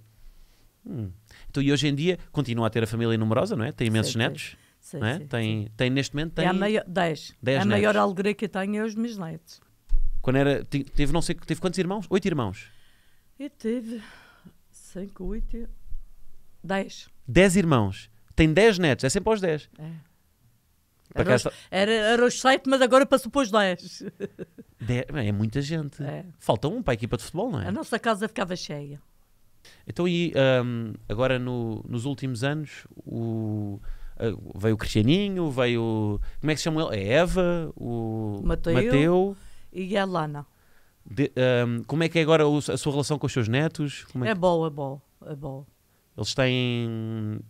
Hum. Então, e hoje em dia continua a ter a família numerosa, não é? Tem imensos sim, netos. Sim, não é? Sim, tem, tem neste momento tem é a maior, 10. a netos. maior alegria que tenho é os meus netos. Quando era, teve, não sei, teve quantos irmãos? Oito irmãos? Eu tive 5, 8, 10. 10 irmãos, tem 10 netos, é sempre aos 10. É. Para casa... Era, era os 7, mas agora passou para os 10. De... É muita gente. É. Falta um para a equipa de futebol, não é? A nossa casa ficava cheia. Então, e um, agora no, nos últimos anos, o, uh, veio o Cristianinho, veio. Como é que se chama ele? A é Eva, o Mateu, Mateu. e a Lana. De, um, como é que é agora a sua relação com os seus netos? É, é, boa, é boa, é boa. Eles têm.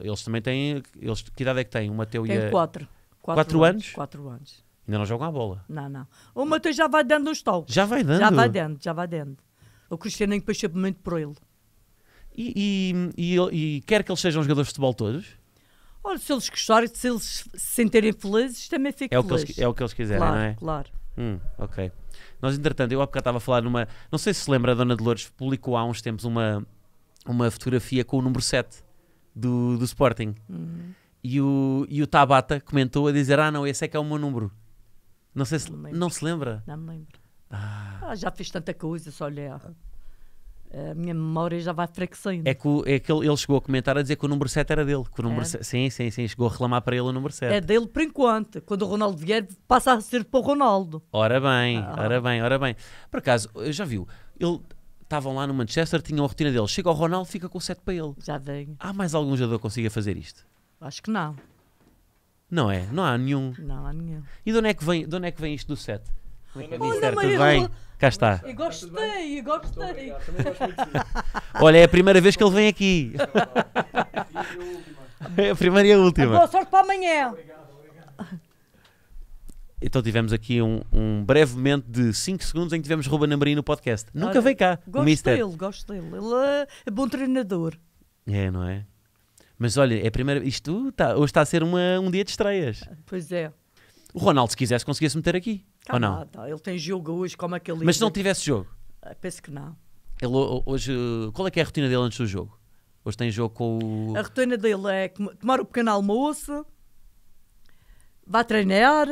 Eles também têm. Eles, que idade é que têm? O Mateu Tem e a. Quatro. Quatro, quatro anos? Quatro anos. Ainda não jogam a bola. Não, não. O Mateu já vai dando uns toques. Já vai dando? Já vai dando, já vai dando. O Cristiano depois sempre muito por ele. E, e, e, e quer que eles sejam jogadores de futebol todos? Olha, se eles gostarem, se eles se sentirem felizes, também fica é feliz. O é o que eles quiserem, claro, não é? Claro, hum, ok. Nós, entretanto, eu há bocado estava a falar numa... Não sei se se lembra, a Dona Dolores publicou há uns tempos uma, uma fotografia com o número 7 do, do Sporting. Uhum. E, o, e o Tabata comentou a dizer: Ah, não, esse é que é o meu número. Não sei se. Não, não se lembra? Não me lembro. Ah. ah. já fiz tanta coisa, só olhar. Ah, a minha memória já vai fraquecendo. É que, o, é que ele, ele, chegou a comentar a dizer que o número 7 era dele. Que o número é. 7, sim, sim, sim. Chegou a reclamar para ele o número 7. É dele por enquanto. Quando o Ronaldo vier, passa a ser para o Ronaldo. Ora bem, ah. ora bem, ora bem. Por acaso, já viu? Ele estavam lá no Manchester, tinham a rotina deles. Chega o Ronaldo, fica com o 7 para ele. Já tenho. Há mais algum jogador que consiga fazer isto? Acho que não. Não é? Não há nenhum. Não há nenhum. E de onde é que vem, de é que vem isto do 7? Como é que é Olha, vem Eu... Cá está. Eu gostei, eu gostei. Olha, é a primeira vez que ele vem aqui. é a primeira e a última. Boa sorte para amanhã. Obrigado. Então tivemos aqui um, um breve momento de 5 segundos em que tivemos Ruben Amorim no podcast. Nunca Olha, veio cá. Gosto o dele, gosto dele. Ele é, é bom treinador. É, não é? Mas olha, é a primeira. Isto tá, hoje está a ser uma, um dia de estreias. Ah, pois é. O Ronaldo, se quisesse, conseguia-se meter aqui. calma tá ou não? Tá, Ele tem jogo hoje, como aquele. É Mas se não tivesse jogo? Ah, penso que não. Ele, hoje, qual é que é a rotina dele antes do jogo? Hoje tem jogo com o. A rotina dele é tomar o pequeno almoço, vá treinar,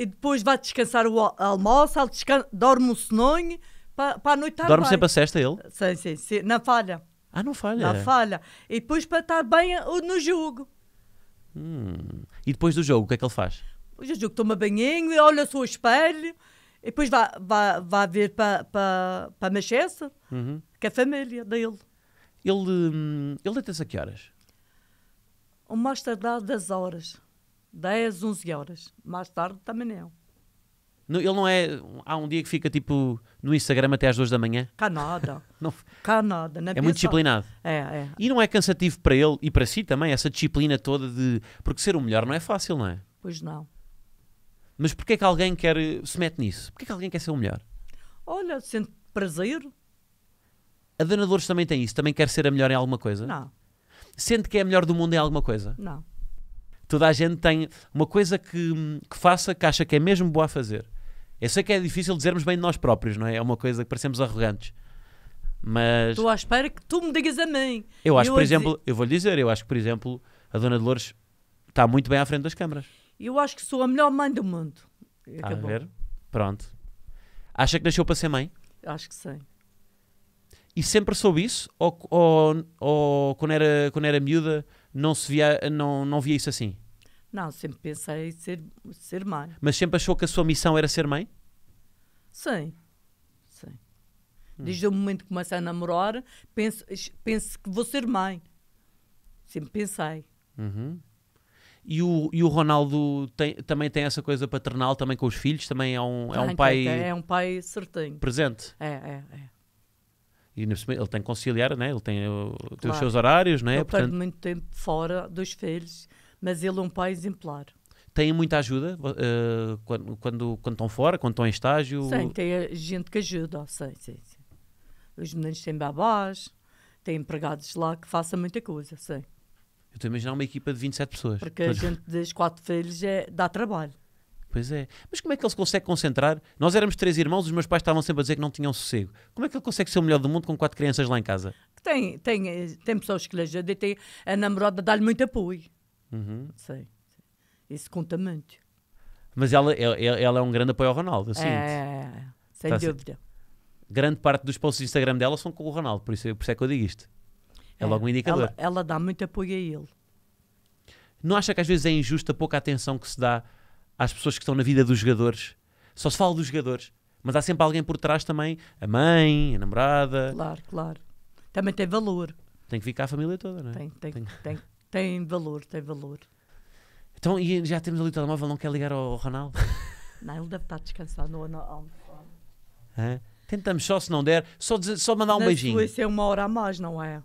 e depois vai descansar o almoço, ele dorme um sonho para, para a noite estar tá Dorme bem. sempre a sexta ele? Sim, sim, sim. Na falha. Ah, não falha? Na falha. E depois para estar bem no jogo. Hum. E depois do jogo, o que é que ele faz? Depois do jogo toma banhinho, olha o seu espelho, e depois vai, vai, vai ver para, para, para Manchester, uhum. que é a família dele. Ele, hum, ele deita-se a que horas? O mais tardar das horas. 10, 11 horas. Mais tarde também não. ele não é. Há um dia que fica tipo no Instagram até às 2 da manhã? Cá nada. não, Cá nada. é muito disciplinado. É, é. E não é cansativo para ele e para si também, essa disciplina toda de. Porque ser o melhor não é fácil, não é? Pois não. Mas porquê é que alguém quer eh, se mete nisso? Porquê é que alguém quer ser o melhor? Olha, sente prazer. A Dona também tem isso? Também quer ser a melhor em alguma coisa? Não. Sente que é a melhor do mundo em alguma coisa? Não toda a gente tem uma coisa que, que faça que acha que é mesmo boa a fazer. Eu sei que é difícil dizermos bem de nós próprios, não é? É uma coisa que parecemos arrogantes. Mas. Estou à espera que tu me digas a mim. Eu acho, eu por exemplo, dizer... eu vou lhe dizer, eu acho que, por exemplo, a Dona Dolores está muito bem à frente das câmaras. Eu acho que sou a melhor mãe do mundo. Está a ver? Pronto. Acha que nasceu para ser mãe? Acho que sim. E sempre soube isso? Ou, ou, ou quando, era, quando era miúda não, se via, não, não via isso assim? Não, sempre pensei em ser, ser mãe. Mas sempre achou que a sua missão era ser mãe? Sim. Sim. Hum. Desde o momento que comecei a namorar, penso, penso que vou ser mãe. Sempre pensei. Uhum. E o, e o Ronaldo tem, também tem essa coisa paternal também com os filhos? Também é um, é um pai... É um pai certinho. Presente? É, é, é. E ele tem que conciliar, né? ele tem, o, eh, claro. tem os seus horários. Né? Eu Portanto, muito tempo fora dos filhos, mas ele é um pai exemplar. tem muita ajuda uh, quando, quando, quando estão fora, quando estão em estágio? Sim, tem gente que ajuda, sim, sim, sim. Os meninos têm babás, têm empregados lá que façam muita coisa, sim. Eu estou a imaginar uma equipa de 27 pessoas. Porque a gente dos quatro filhos é, dá trabalho. Pois é. Mas como é que ele se consegue concentrar? Nós éramos três irmãos, os meus pais estavam sempre a dizer que não tinham sossego. Como é que ele consegue ser o melhor do mundo com quatro crianças lá em casa? Tem, tem, eh, tem pessoas que lhe ajudam e tem a namorada dá-lhe muito apoio. Uhum. Sei, Isso conta muito. Mas ela, ela, ela é um grande apoio ao Ronaldo, eu É, sem tá dúvida. Assim. Grande parte dos posts de Instagram dela são com o Ronaldo, por isso, por isso é que eu digo isto. É, é logo um é, indicador. Ela, ela dá muito apoio a ele. Não acha que às vezes é injusta a pouca atenção que se dá às pessoas que estão na vida dos jogadores. Só se fala dos jogadores, mas há sempre alguém por trás também, a mãe, a namorada. Claro, claro. Também tem valor. Tem que ficar a família toda, não é? Tem, tem, tem, tem, tem valor, tem valor. Então, e já temos ali o telemóvel, não quer ligar ao, Ronaldo? Não, ele deve estar descansado no Tentamos só, se não der, só, dizer, só mandar um Na beijinho. Na Suíça é uma hora a mais, não é?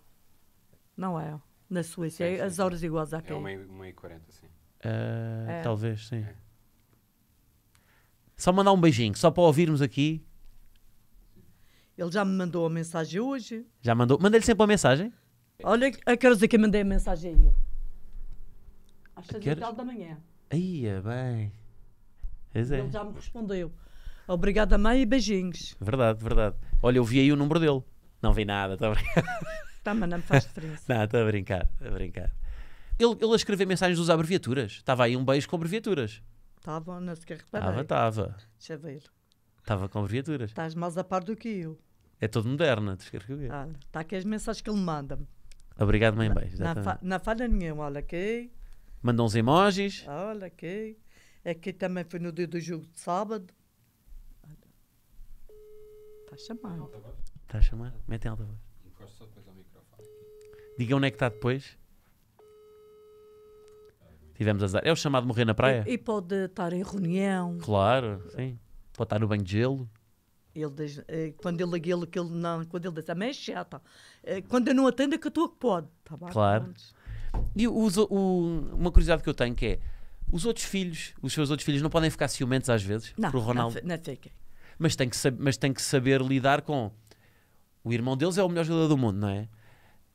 Não é? Na Suíça, sim, é sim, as horas sim. iguais àquela. É uma e quarenta, sim. Uh, é. Talvez, sim. É. Só mandar um beijinho, só para ouvirmos aqui. Ele já me mandou a mensagem hoje. Já mandou? Mandei-lhe sempre uma mensagem? Olha, a que dizer que eu mandei a mensagem a ele? Às seis horas... da manhã. Ia bem. Pois é. Ele já me respondeu. Obrigada, mãe, e beijinhos. Verdade, verdade. Olha, eu vi aí o número dele. Não vi nada, está a brincar. Tá, mas não me faz diferença. não, está a brincar, a brincar. Ele, ele a escrever mensagens usa abreviaturas. Estava aí um beijo com abreviaturas. Estava não sequer reparei. Estava, estava. Deixa ver. Estava com viaturas Estás mais a par do que eu. É todo moderna, tu que eu veja. Está aqui as mensagens que ele manda-me. Obrigado, mãe beijo. Não, fa nenhum falha nenhuma, olha aqui. Mandam uns emojis. Olha aqui. É aqui também foi no dia do jogo de sábado. Está chamar. Está chamado? Tá Metem alta voz. Encosta só depois ao microfone. Diga onde é que está depois. Tivemos azar. É o chamado morrer na praia. E, e pode estar em reunião. Claro, sim. Pode estar no banho de gelo. Ele diz, eh, quando ele aquele que ele não, quando ele diz, a mãe é chata. Eh, quando eu não atendo é que a tua que pode. Tá claro. E o, o, uma curiosidade que eu tenho que é, os outros filhos, os seus outros filhos não podem ficar ciumentos às vezes não, o Ronaldo? Não, não fiquem. Mas tem, que mas tem que saber lidar com... O irmão deles é o melhor jogador do mundo, não é?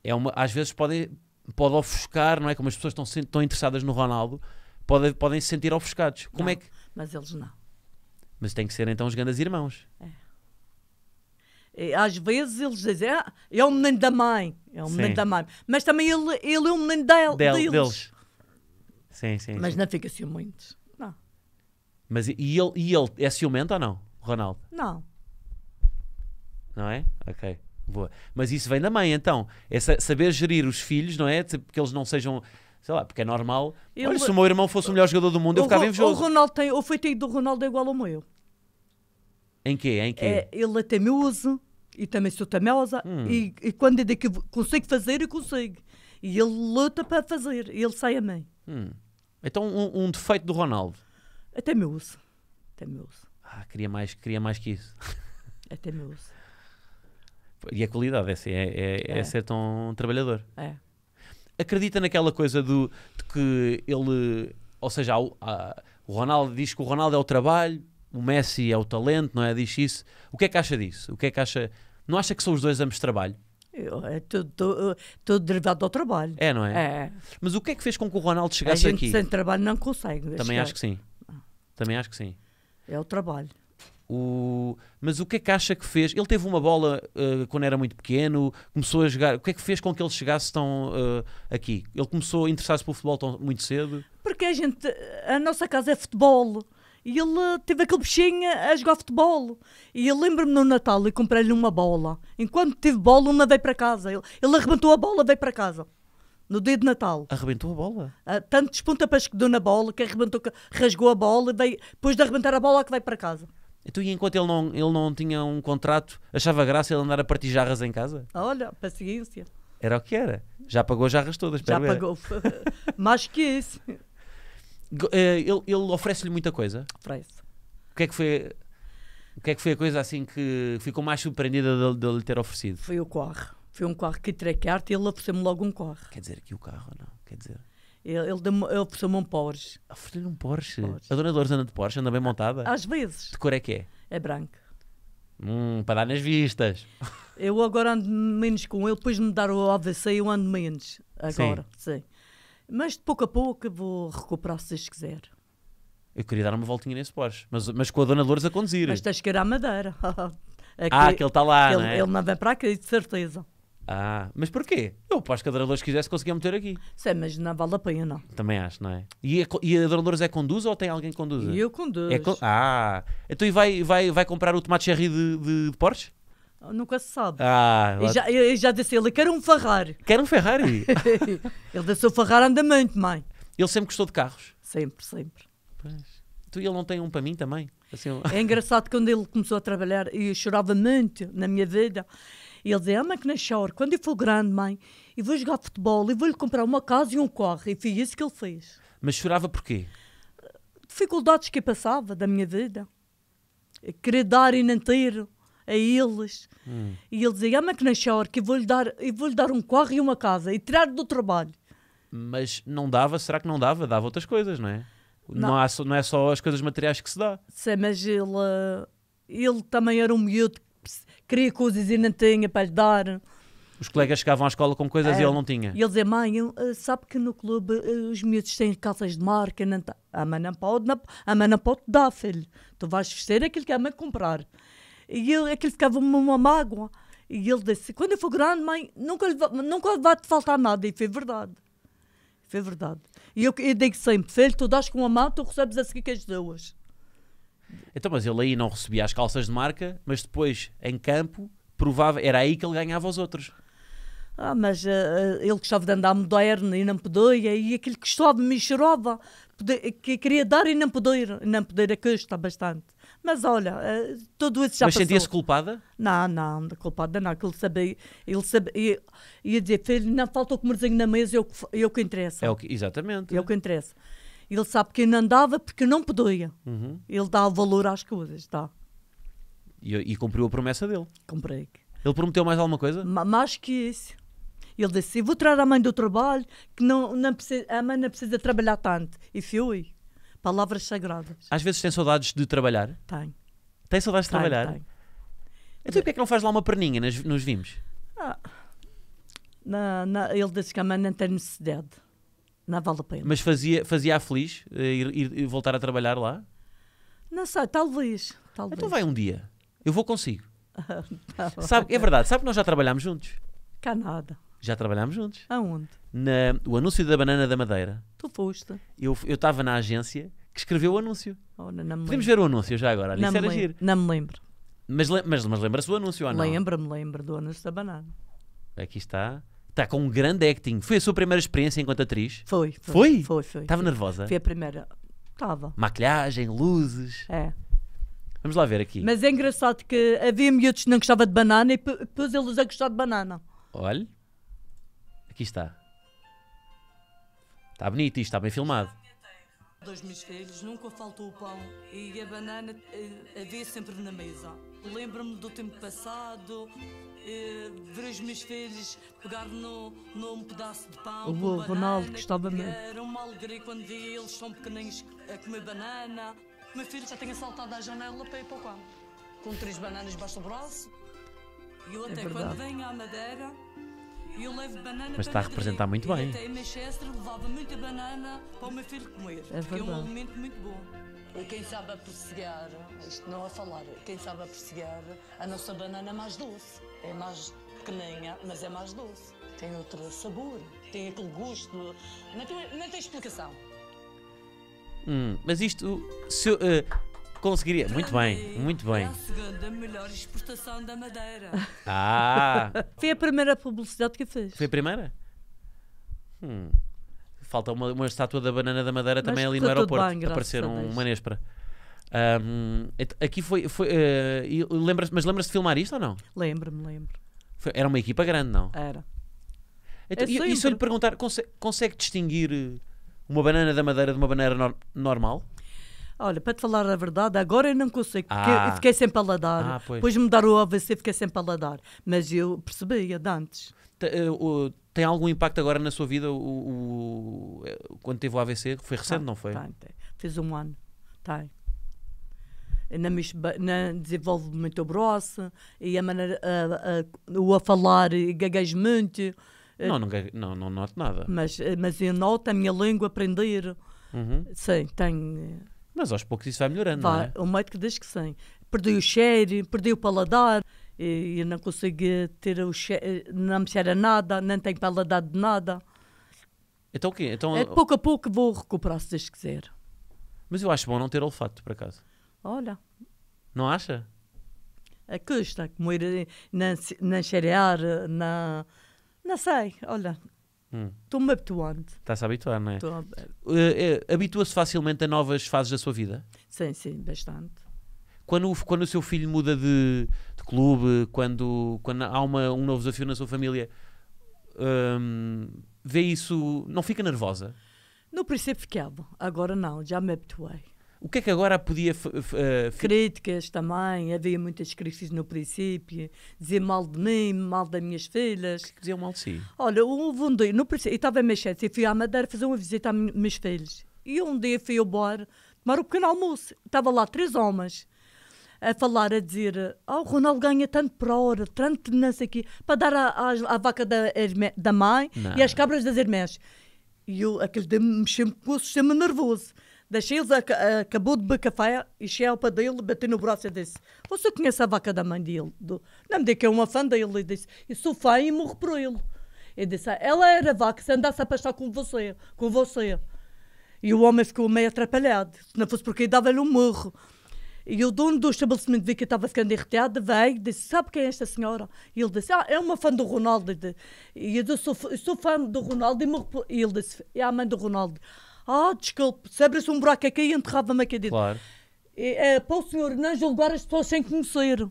é uma, às vezes podem pode ofuscar, não é? Como as pessoas estão, estão interessadas no Ronaldo, pode, podem se sentir ofuscados. Como não, é que. Mas eles não. Mas tem que ser então os grandes irmãos. É. Às vezes eles dizem, ah, é o menino da mãe, é o menino da mãe. Mas também ele, ele é o menino del, del, deles. deles. Sim, sim. Mas sim. não fica ciumento. Não. Mas e ele, e ele é ciumento ou não, Ronaldo? Não. Não é? Ok. Boa. Mas isso vem da mãe, então. É saber gerir os filhos, não é? porque tipo, eles não sejam. Sei lá, porque é normal. Eu, Olha, se o meu irmão fosse o melhor jogador do mundo, eu ficava invejoso. O Ronaldo tem, o feitiço do Ronaldo é igual ao meu. Em quê? Em quê? É, ele é teimoso e também sou teimosa. Hum. E, e, quando é que consigo fazer, eu consigo. E ele luta para fazer. E ele sai a mãe. Hum. Então, um, um, defeito do Ronaldo? É teimoso. Teimoso. Ah, queria mais, queria mais que isso. É teimoso. E a qualidade, essa é, assim, é, é, é, é. ser tão trabalhador. É. Acredita naquela coisa do, de que ele. Ou seja, há, há, o Ronaldo diz que o Ronaldo é o trabalho, o Messi é o talento, não é? Diz isso. O que é que acha disso? O que é que acha. Não acha que são os dois ambos trabalho? É tudo, derivado ao trabalho. É, não é? é? Mas o que é que fez com que o Ronaldo chegasse a gente aqui? Sem trabalho não consegue. Também chegar. acho que sim. Ah. Também acho que sim. É o trabalho. O... Mas o que é que acha que fez? Ele teve uma bola uh, quando era muito pequeno, começou a jogar. O que é que fez com que ele chegasse tão uh, aqui? Ele começou a interessar-se pelo futebol tão, muito cedo? Porque a gente, a nossa casa é futebol. E ele eh, teve aquele bichinho a jogar futebol. E eu lembro-me no Natal e comprei-lhe uma bola. Enquanto teve bola, uma veio para casa. Ele, ele arrebentou a bola, veio para casa no dia de Natal. Arrebentou a bola? Ah, tantos pontapés que deu na bola, que arrebentou, que rasgou a bola, e veio, depois de arrebentar a bola, é que vai para casa. Então, e enquanto ele não, ele não tinha um contrato, achava graça ele andar a partir jarras em casa? Olha, paciência. Era o que era. Já pagou jarras todas, Já ver. pagou. Mais que isso. Eh, ele, ele oferece-lhe muita coisa? Oferece. O que é que foi... O que é que foi a coisa assim que ficou mais surpreendida de, de lhe ter oferecido? Foi o carro. Foi um carro que traquearte e ele ofereceu-me logo um carro. Quer dizer, que o carro, não? Quer dizer... Ele, ele, deu ele ofereceu-me um Porsche. Ofereceu-lhe um Porsche. Porsche. A dona Dolores anda de Porsche, anda bem montada. Às vezes De cor é que é? é branco. Hum, para dar nas vistas. Eu agora ando menos com ele, depois de me dar o AVC eu ando menos agora, sim. Mas de pouco a pouco vou recuperar se Deus quiser. Eu queria dar uma voltinha nesse Porsche, mas, mas com a dona Dolores a conduzir. Mas tens que ir à Madeira. Aqui- Ah, que ele está lá, ele, não é? ele não vem para aqui, de certeza. Ah, mas porquê? Eu para os cadradores quisesse conseguia meter aqui. Sei, mas não vale a pena, não. Também acho, não é? E a, é e a é conduz ou tem alguém que conduz? Eu conduzo. É con ah, então e vai, vai, vai comprar o tomate cherry de, de, de Porsche? Ah, nunca se sabe. Ah, eu, já, eu já disse ele, quer um Ferrari. Quer um Ferrari? ele deu o Ferrari andamento, mãe. Ele sempre gostou de carros? Sempre, sempre. Pois. Tu, ele não tem um para mim também? Assim, É engraçado quando ele começou a trabalhar, e eu chorava muito na minha vida. E ele dizia: Ah, mãe, que não choro. Quando eu for grande, mãe, e vou jogar futebol, e vou-lhe comprar uma casa e um corre. E foi isso que ele fez. Mas chorava porquê? Dificuldades que eu passava da minha vida. Querer dar e não ter a eles. Hum. E ele dizia: Ah, mãe, que não choro, que vou-lhe dar, e vou dar um corre e uma casa, e tirar do trabalho. Mas não dava, será que não dava? Dava outras coisas, não é? Não. Não, há, não é só as coisas materiais que se dá. Sim, mas ele, eh, ele também era um miúdo que queria coisas e não tinha para lhe dar. Os colegas chegavam à escola com coisas é. e ele não tinha. E ele dizia, mãe, eh, sabe que no clube eh, os miúdos têm calças de marca, não tá. a mãe não pode, não, a mãe não pode dar, filho. Tu vais vestir aquilo que a mãe comprar. E ele, aquilo ficava-me uma mágoa. E ele disse, quando eu for grande, mãe, nunca, nunca vai-te faltar nada. E foi verdade. Foi verdade. E eu, eu digo sempre: filho, tu dás com uma mão, tu recebes a seguir que as duas. Então, mas ele aí não recebia as calças de marca, mas depois em campo provava, era aí que ele ganhava os outros. Ah, mas uh, ele gostava de andar moderno e não podia, e aquilo que gostava me chorava, que queria dar e não podia não poder custa bastante. Mas olha, uh, tudo isso já Mas sentia-se culpada? Não, não, culpada não, que ele sabia, ele sabia, ia, ia dizer, filho, não faltou comerzinho na mesa, eu, eu que interessa. É o que, exatamente. Eu é. que interessa. Ele sabe que não andava porque não podia. Uhum. Ele dá valor às coisas, está E, e cumpriu a promessa dele? Comprei. Ele prometeu mais alguma coisa? Ma mais que isso. Ele disse, vou tirar a mãe do trabalho, que não, não precisa, a mãe não precisa trabalhar tanto. E fui. Palavras sagradas. Às vezes tem saudades de trabalhar? Tenho. Tem saudades de trabalhar? Tenho. Então porquê é que não faz lá uma perninha nos, nos vimos? Ah, na, na, ele disse que a mãe não tem necessidade. Não vale a pena. Mas fazia, fazia a feliz eh, ir, ir, voltar a trabalhar lá? Não sei, talvez, talvez. Então vai um dia. Eu vou consigo. Tá sabe, é verdade, sabe que nós já trabalhámos juntos? Cá nada. Já trabalhámos juntos. Aonde? na, o anúncio da banana da madeira. Tu foste. Eu estava na agência que escreveu o anúncio. Oh, não Podemos ver o anúncio já agora. Não, me era giro. não me lembro. Mas, mas, mas lembra-se o anúncio ou não? Lembra-me, lembro do Anúncio da Banana. Aqui está. Está com um grande acting. Foi a sua primeira experiência enquanto atriz? Foi. Foi? Foi, foi. Estava nervosa? Foi a primeira. Estava. Maquilhagem, luzes. É. Vamos lá ver aqui. Mas é engraçado que havia miúdos que não gostava de banana e depois eles a gostar de banana. Olhe. Aqui está. Está bonito isto, está bem filmado. Dois meus filhos, nunca faltou o pão e a banana eh, havia sempre na mesa. Lembro-me do tempo passado, eh, ver os meus filhos pegar no, num pedaço de pão. O banana, Ronaldo gostava mesmo. Era uma alegria quando vi eles tão pequeninos a comer banana. O meu filho já tinha saltado à janela para ir para o campo, com três bananas baixo do braço. E eu até é quando venho à Madeira mas está a representar muito bem. É, é verdade. E quem sabe apreciar, isto não a falar, quem sabe apreciar, a nossa banana mais doce. É mais pequeninha, mas é mais doce. Tem outro sabor, tem aquele gosto. Não tem, não tem explicação. Hum, mas isto, se, uh, Conseguiria. Muito bem, muito bem. a segunda melhor exportação da Madeira. Ah! Foi a primeira publicidade que fez. Foi a primeira? Hum. Falta uma, uma estátua da banana da Madeira Mas também ali no aeroporto. Bem, aparecer um, uma nespra. Um, aqui foi. foi uh, eh, lembra mas lembras-te de filmar isto ou não? Lembro-me, lembro. Foi, era uma equipa grande, não? Era. Então, e, e se eu lhe perguntar, consegue, consegue distinguir uma banana da madeira de uma banana no normal? Olha, para te falar a verdade, agora eu não consigo, porque ah. eu fiquei sem paladar. Ah, pois. Depois me dar o AVC fiquei sem paladar. Mas eu percebia de antes. Eh, tem algum impacto agora na sua vida o, o, o eh, quando teve o AVC? Foi tá, recente, não foi? Tem, tá, tem. Tá. Fiz um ano. Tem. Na, na desenvolvo muito broça e a maneira, a, a, o a falar gaguejo muito. Eh, não, não, não, não noto nada. Mas, mas eu noto a minha língua aprender. Uhum. Sim, tenho. Mas aos poucos isso vai melhorando, vai, não é? O médico diz que sim. Perdi o cheiro, perdi o paladar, e, não consegui ter o cheiro, eh, não me cheira nada, nem tenho paladar de nada. Então o quê? Então, é, pouco a pouco vou recuperar, se Deus quiser. Mas eu acho bom não ter olfato, por acaso. Olha. Não acha? É custa, comer, não, não cheirear, não, não sei, olha, Estou-me habituando. Está-se a habituar, não é? Estou... Uh, Habitua-se facilmente a novas fases da sua vida? Sim, sim, bastante. Quando, quando o seu filho muda de, de clube, quando, quando há uma, um novo desafio na sua família, um, vê isso, não fica nervosa? No princípio ficava, agora não, já me habituei. O que é que agora podia. Uh, Críticas também, havia muitas críticas no princípio, dizer mal de mim, mal das minhas filhas. É dizer mal de si? Olha, houve um dia, no princípio, eu estava em Machete, fui à Madeira fazer uma visita às meus filhos. E um dia fui ao bar tomar um pequeno almoço. Estava lá três homens a falar, a dizer: Oh, o Ronaldo ganha tanto por hora, tanto nessa aqui, para dar à vaca da, da mãe não. e às cabras das irmãs. E eu, aquele dia, mexeu-me com o sistema nervoso deixei Shields acabou de beber café e chegou para dele, bati no braço e disse: Você conhece a vaca da mãe dele? Do... Não me diga que é uma fã dele. E disse: Eu sou fã e morro por ele. E disse: ah, Ela era vaca se andasse a pastar com você, com você. E o homem ficou meio atrapalhado. Se não fosse porque dava-lhe um morro. E o dono do estabelecimento viu que estava ficando irritado, veio e disse: Sabe quem é esta senhora? E ele disse: Ah, é uma fã do Ronaldo. E eu disse: Sou, sou fã do Ronaldo. E ele disse: É a mãe do Ronaldo. Ah, desculpe, se abrisse um buraco aqui, enterrava-me aqui dentro. Claro. E, é, para o senhor não julgar as pessoas sem conhecer.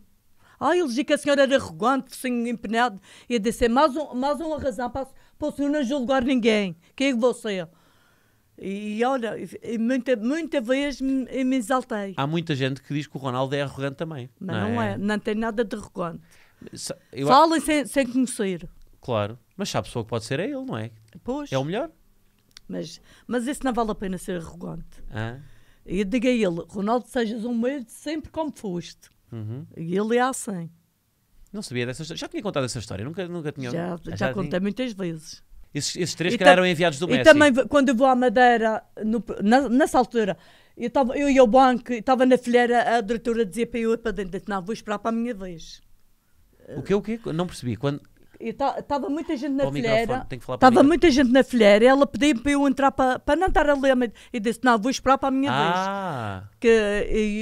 Ah, ele dizia que a senhora era arrogante, sem empenhado. E eu disse, mais, um, mais uma razão para, para o senhor não julgar ninguém. Quem é você? E olha, muita, muita vez me, me exaltei. Há muita gente que diz que o Ronaldo é arrogante também. Mas não, não é? é. não tem nada de arrogante. Eu... Falem sem, sem conhecer. Claro, mas sabe a pessoa que pode ser é ele, não é? Pois. É o melhor. Mas, mas esse não vale a pena ser arrogante. Ah. E diga a ele, Ronaldo, sejas um medo sempre como foste. Uhum. E ele é assim. Não sabia dessa história. Já tinha contado essa história? Nunca, nunca tinha. Já, já, já contei tinha... muitas vezes. Esses, esses três que eram enviados do Messi. E também, quando eu vou à Madeira, no, na, nessa altura, eu, tava, eu ia ao banco, estava na filheira, a diretora dizia para eu ir para dentro. Não, vou esperar para a minha vez. O que, o que? Não percebi. Quando estava tá, muita gente na filheira. Estava muita gente na filheira. Ela pediu para eu entrar para, para não estar a ler. E disse: Não, vou esperar para a minha ah. vez. Que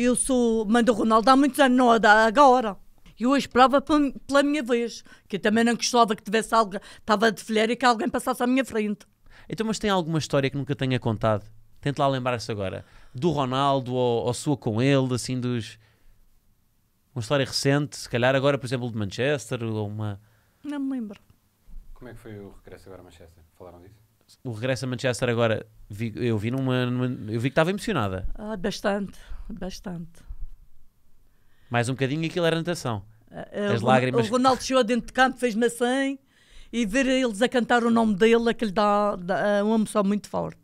eu sou mãe do Ronaldo há muitos anos, não agora. E eu esperava pela minha vez. Que eu também não gostava que tivesse algo. Estava de filheira e que alguém passasse à minha frente. Então, mas tem alguma história que nunca tenha contado? Tente lá lembrar-se agora. Do Ronaldo ou, ou sua com ele, assim, dos. Uma história recente, se calhar agora, por exemplo, de Manchester ou uma. Não me lembro. Como é que foi o regresso agora a Manchester? Falaram disso? O regresso a Manchester agora, vi, eu vi numa, numa, eu vi que estava emocionada. Ah, bastante, bastante. Mais um bocadinho aquilo era natação. Ah, ah As o, lágrimas. O Ronaldo chegou dentro de campo, fez maçã assim, e ver eles a cantar o nome dele, aquele dá, dá é uma emoção muito forte.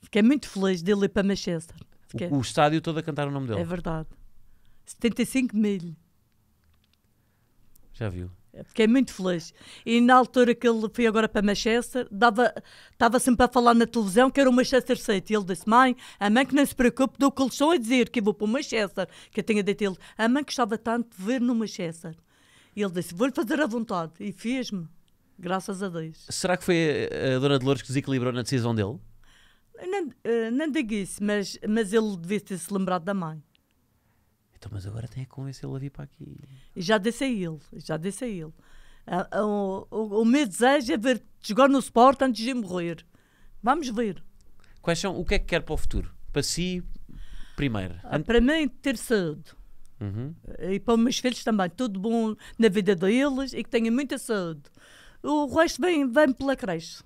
Fiquei muito feliz dele ir para Manchester. Fiquei... O, o estádio todo a cantar o nome dele. É verdade. 75 mil. Já viu? Fiquei muito feliz. E na altura que ele foi agora para Manchester, dava, estava sempre a falar na televisão que era o Manchester City. Ele disse: Mãe, a mãe que não se preocupe do que a dizer, que eu vou para o Manchester. Que eu tinha dito ele: A mãe gostava tanto de ver no Manchester. E ele disse: Vou-lhe fazer à vontade. E fez-me. Graças a Deus. Será que foi eh, a Dona Dolores que desequilibrou na decisão dele? Não, eh, não digo isso, mas, mas ele devia ter se lembrado da mãe. Então, mas agora tem que convencê-lo a vir para aqui. E já disse a ele, já disse a ele. Ah, ah, o, o, o meu desejo é ver jogar no Sport antes de morrer. Vamos ver. Quais são, o que é que quer para o futuro? Para si, primeiro. Ah, para mim, ter saúde. Uhum. E para os meus filhos também. Tudo bom na vida deles e que tenham muita saúde. O resto vem, vem pela creche.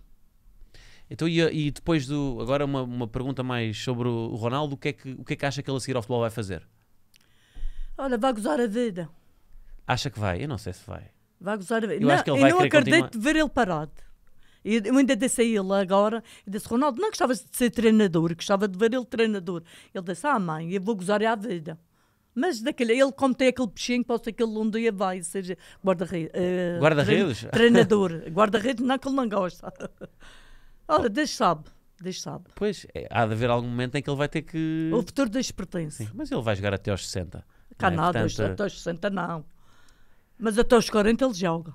Então, e, e depois do. Agora, uma, uma pergunta mais sobre o Ronaldo: o que, é que, o que é que acha que ele a seguir ao futebol vai fazer? Olha, vai gozar a vida. Acha que vai? Eu não sei se vai. Vai gozar a vida. Eu não, acho que ele vai não acredito continuar... de ver ele parado. Eu ainda disse a ele agora, eu disse, Ronaldo, não gostava de ser treinador, gostava de ver ele treinador. Ele disse, ah mãe, eu vou gozar a vida. Mas daquele, ele como tem aquele peixinho, posso ser que ele um dia vai ser eh, guarda-redes. Uh, guarda-redes? Treinador. guarda-redes não é que ele não gosta. Ora, deixa sabe. sabe. Pois, é, há de haver algum momento em que ele vai ter que... O futuro Deus pertence. Sim, mas ele vai jogar até aos 60. Canadá, é? Né? Portanto... até 60 não. Mas até aos 40 ele joga.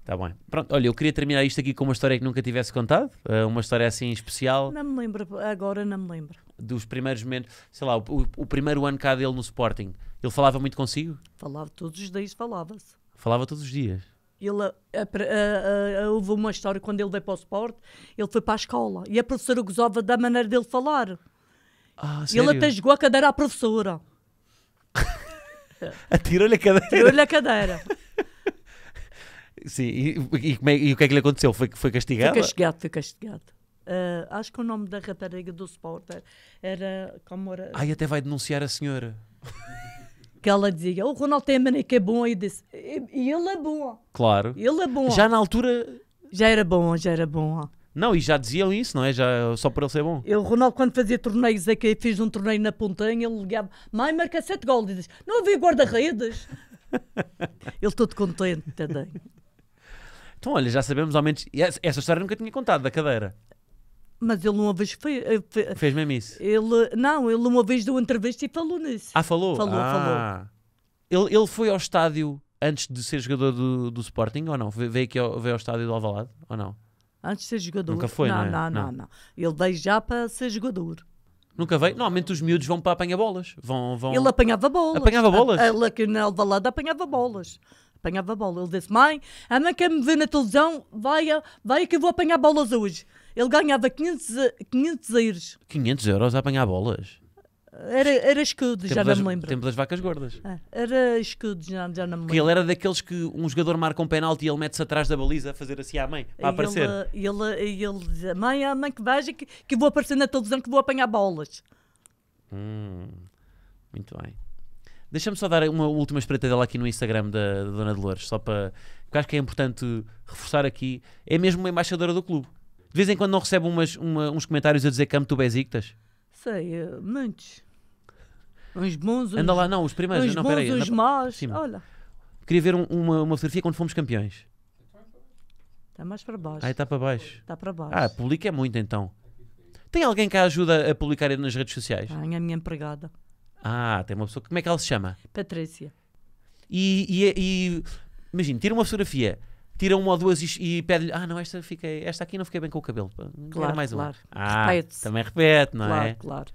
Está bem. Pronto, olha, eu queria terminar isto aqui com uma história que nunca tivesse contado, eh, uma história assim especial. Não me lembro, agora não me lembro. Dos primeiros momentos, sei lá, o, o primeiro ano cá dele no Sporting, ele falava muito consigo? Falava todos os dias, falava-se. Falava todos os dias? Ele, a, a, a, houve uma história quando ele veio para o Sport, ele foi para a escola e a professora gozava da maneira dele falar. Ah, ele até jogou a cadeira à professora. Atirou-lhe a cadeira. Atirou-lhe a cadeira. Sim, e, e, é, e o que é que lhe aconteceu? Foi, foi castigado? Foi castigado, foi castigado. Uh, acho que o nome da rapariga do Sporter era como era. Ai, até vai denunciar a senhora. que ela dizia: O Ronaldo tem a mania que é bom. E disse: E ele é bom. Claro. Ele é bom. Já na altura. Já era bom, já era bom. Não, e já diziam isso, não é? Já, só por ele ser bom. O Ronaldo, quando fazia torneios é que fez um torneio na Pontanha, ele ligava, mãe, marca sete gols. E diz, não havia guarda-redes. ele todo contente também. Então, olha, já sabemos ao menos. Essa história nunca tinha contado da cadeira. Mas ele uma vez fez. Eh, fe, fez mesmo isso? Ele, não, ele uma vez deu uma entrevista e falou nisso. Ah, falou? Falou, ah. falou. Ele, ele foi ao estádio antes de ser jogador do, do Sporting ou não? Veio, aqui ao, veio ao estádio do Alvalade ou não? Antes de ser jogador. Nunca foi, não, não, é? não, não, não. Ele veio já para ser jogador. Nunca veio? Normalmente os miúdos vão para apanhar bolas. Vão, vão... Ele apanhava bolas. Apanhava bolas? Ele aqui na Alvalade apanhava bolas. Apanhava bolas Ele disse, mãe, a mãe quer me ver na televisão, vai, vai que eu vou apanhar bolas hoje. Ele ganhava 500, 500 euros. 500 euros a apanhar bolas? Era, era escudo, tempo já das, não me lembro. Tempo das vacas gordas. Ah, era escudo, já, já não me lembro. Que ele era daqueles que um jogador marca um penalti e ele mete-se atrás da baliza a fazer assim à mãe, para e aparecer. Ele, ele, ele dizia: Mãe, a ah, mãe que vais que, que vou aparecer na televisão, que vou apanhar bolas. Hum, muito bem. Deixa-me só dar uma última espreita dela aqui no Instagram da, da Dona Dolores, só para. Porque acho que é importante reforçar aqui. É mesmo uma embaixadora do clube. De vez em quando não recebe umas, uma, uns comentários a dizer campo do Besiktas. Sei, eh, muitos. Uns bons, uns... Anda lá, não, os primeiros. Uns não, bons, peraí, uns anda... maus. Olha. Queria ver um, uma, uma fotografia quando fomos campeões. Está mais para baixo. Ah, está para baixo. Está para baixo. Ah, publica é muito então. Tem alguém que a ajuda a publicar nas redes sociais? Tem, a minha empregada. Ah, tem uma pessoa. Como é que ela se chama? Patrícia. E, e, e imagina, tira uma fotografia tira uma ou duas e, e pede-lhe, ah, não, esta, fiquei, esta aqui não fiquei bem com o cabelo. Claro, mais claro. uma. Ah, repete. também repete, não claro, é? Claro, claro.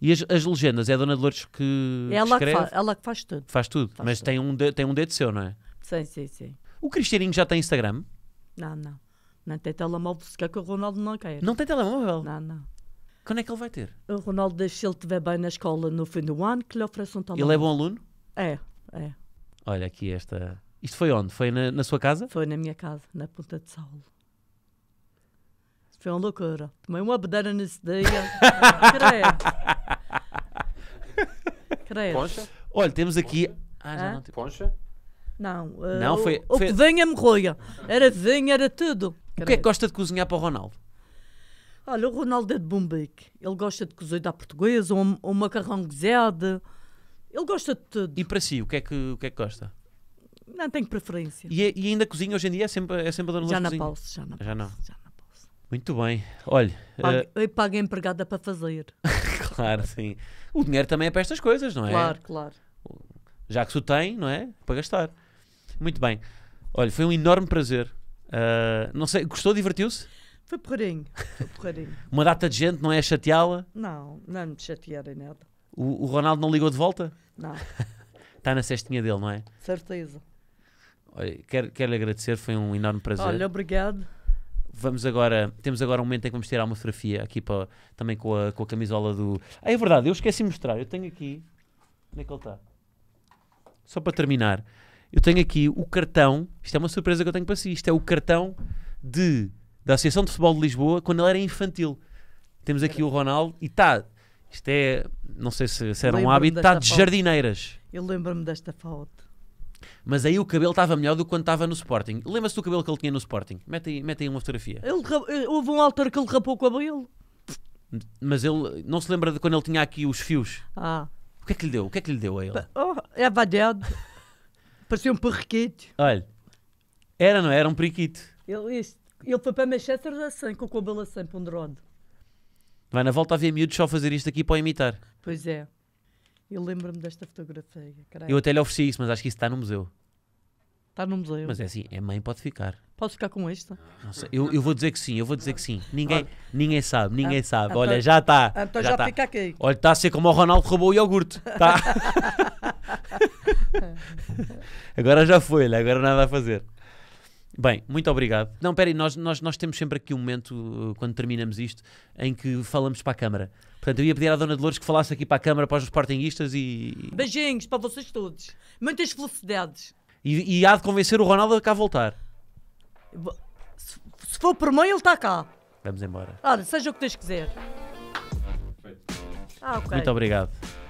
E as, as, legendas, é a Dona Dolores que é ela que, faz, ela que faz tudo. Faz tudo, faz mas tudo. Tem, um de, tem um dedo seu, não é? Sim, sim, sim. O Cristianinho já tem Instagram? Não, não. Não tem telemóvel, se quer que o Ronaldo não quer. Não tem telemóvel? Não, não. Quando é que ele vai ter? O Ronaldo deixa, se ele estiver bem na escola no fim do ano, que lhe ofereça um telemóvel. Ele é bom aluno? É, é. Olha aqui esta... Isto foi onde? Foi na, na sua casa? Foi na minha casa, na Ponta de Saulo. Foi uma loucura. Tomei uma bedeira nesse dia. Creio. Creio. Poncha? Olha, temos aqui. Ah, já não tem. Tipo- Poncha? Não. Uh, não, foi. O, foi... o que vinha me roia. Era vinho, era tudo. Creio. O que é que gosta de cozinhar para o Ronaldo? Olha, o Ronaldo é de Bombique. Ele gosta de cozida portuguesa, um, um macarrão guisado. Ele gosta de tudo. E para si, o que é que, o que, é que gosta? Não tenho preferência. E, é, e ainda cozinha hoje em dia é sempre, é sempre a dona já na, pausa, já na já pausa, não. já na pausa. Muito bem. Olha. Pague, uh... Eu pago a empregada para fazer. claro, sim. O dinheiro também é para estas coisas, não é? Claro, claro. Já que se o tem, não é? Para gastar. Muito bem. Olha, foi um enorme prazer. Uh, não sei, gostou? Divertiu-se? Foi porreirinho. Foi porreirinho. Uma data de gente, não é chateá-la? Não, não é me chatearem nada. O, o Ronaldo não ligou de volta? Não. Está na cestinha dele, não é? Certeza quero, quero lhe agradecer, foi um enorme prazer. Olha, obrigado. Vamos agora, temos agora um momento em que vamos tirar uma fotografia aqui para, também com a, com a camisola do. Ah, é verdade, eu esqueci de mostrar. Eu tenho aqui. Onde é que ele está? Só para terminar, eu tenho aqui o cartão. Isto é uma surpresa que eu tenho para si. Isto é o cartão de, da Associação de Futebol de Lisboa quando ele era infantil. Temos aqui o Ronaldo e está. Isto é, não sei se, se era um hábito, tá está de foto. jardineiras. Eu lembro-me desta foto. Mas aí o cabelo estava melhor do que quando estava no Sporting. Lembra-se do cabelo que ele tinha no Sporting? Mete aí, mete aí uma fotografia. Ele, eh, houve um alter que ele rapou o cabelo. Mas ele não se lembra de quando ele tinha aqui os fios. Ah. O que é que lhe deu? O que é que lhe deu a ele? Oh, é vadeado. Parecia um periquito Olha, era, não é? era? Um periquito. Ele, este, ele foi para Manchester assim, com o cabelo assim, ponderado. Vai na volta havia miúdos só fazer isto aqui para imitar. Pois é. Eu lembro-me desta fotografia. Caralho. Eu até lhe ofereci isso, mas acho que isso está no museu. Está no museu. Mas é assim, é mãe, pode ficar. Pode ficar com esta? eu, eu, vou dizer que sim, eu vou dizer que sim. Ninguém, ah. ninguém sabe, ninguém ah, sabe. Então- Olha, já está. Então já, já fica aqui. Olha, está a ser como o Ronaldo roubou o iogurte. Tá? agora já foi, né? agora nada a fazer. Bem, muito obrigado. Não, peraí, nós, nós, nós temos sempre aqui um momento, uh, quando terminamos isto, em que falamos para a Câmara. Portanto, eu ia pedir à Dona Dolores que falasse aqui para a Câmara, para os Sportinguistas e. Beijinhos para vocês todos. Muitas felicidades. E, e há de convencer o Ronaldo a cá voltar. Se, se for por mim, ele está cá. Vamos embora. Olha, seja o que Deus quiser. Ah, okay. Muito obrigado.